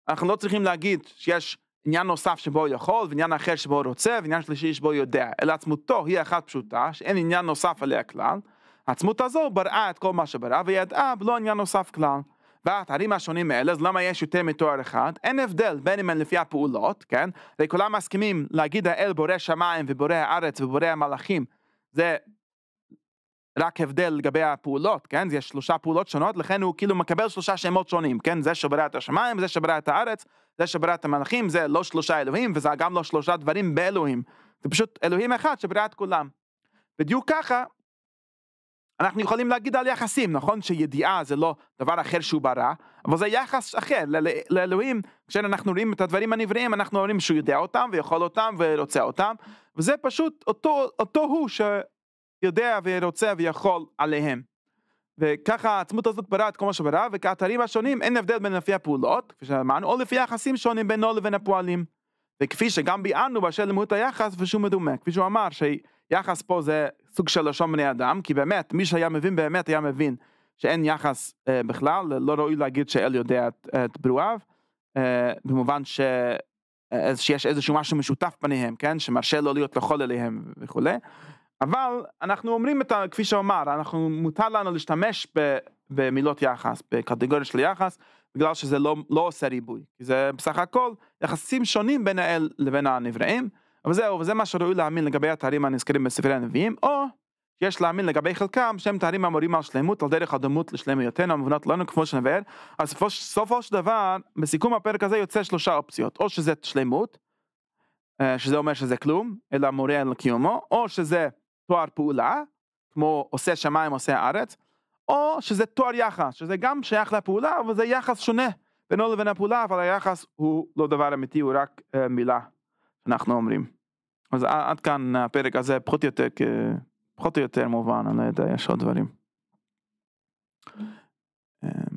אנחנו לא צריכים להגיד שיש עניין נוסף שבו הוא יכול, ועניין אחר שבו הוא רוצה, ועניין שלישי שבו הוא יודע. אלא עצמותו היא אחת פשוטה, שאין עניין נוסף עליה כלל. העצמות הזו בראה את כל מה שבראה, וידעה בלא עניין נוסף כלל. והאתרים השונים האלה, אז למה יש יותר מתואר אחד? אין הבדל בין אם הם לפי הפעולות, כן? הרי כולם מסכימים להגיד האל בורא שמיים ובורא הארץ ובורא המלאכים. זה רק הבדל לגבי הפעולות, כן? יש שלושה פעולות שונות, לכן הוא כאילו מקבל שלושה שמות שונים, כן? זה שברא את השמיים, זה שברא את הארץ, זה שברא את המלאכים, זה לא שלושה אלוהים, וזה גם לא שלושה דברים באלוהים. זה פשוט אלוהים אחד שברא את כולם. בדיוק ככה, אנחנו יכולים להגיד על יחסים, נכון שידיעה זה לא דבר אחר שהוא ברא, אבל זה יחס אחר לאלוהים, כשאנחנו רואים את הדברים הנבראים, אנחנו אומרים שהוא יודע אותם ויכול אותם ורוצה אותם, וזה פשוט אותו, אותו הוא ש... יודע ורוצה ויכול עליהם. וככה העצמות הזאת ברא את כל מה שברא, וכאתרים השונים אין הבדל בין לפי הפעולות, כפי שאמרנו, או לפי יחסים שונים בינו לבין הפועלים. וכפי שגם ביאנו באשר למהות היחס ושהוא מדומה, כפי שהוא אמר שיחס פה זה סוג של לשון בני אדם, כי באמת מי שהיה מבין באמת היה מבין שאין יחס אה, בכלל, לא ראוי להגיד שאל יודע את, את ברואיו, אה, במובן ש, אה, שיש איזשהו משהו משותף ביניהם, כן, שמרשה לו להיות לכל אליהם וכולי, אבל אנחנו אומרים את ה... כפי שאמר, אנחנו מותר לנו להשתמש ב, במילות יחס, בקטגוריה של יחס, בגלל שזה לא, לא עושה ריבוי. זה בסך הכל יחסים שונים בין האל לבין הנבראים, אבל זהו, וזה מה שראוי להאמין לגבי התארים הנזכרים בספרי הנביאים, או יש להאמין לגבי חלקם שהם תארים המורים על שלמות, על דרך הדמות לשלמיותנו המובנות לנו כמו שנבהר, אז בסופו של דבר, בסיכום הפרק הזה יוצא שלושה אופציות, או שזה שלמות, אה, שזה אומר שזה כלום, אלא מורה על קיומו, או שזה תואר פעולה, כמו עושה שמיים עושה ארץ, או שזה תואר יחס, שזה גם שייך לפעולה, אבל זה יחס שונה בינו לבין הפעולה, אבל היחס הוא לא דבר אמיתי, הוא רק אה, מילה, אנחנו אומרים. אז עד כאן הפרק הזה פחות או יותר, פחות או יותר מובן, אני לא יודע, יש עוד דברים. כן. אמ,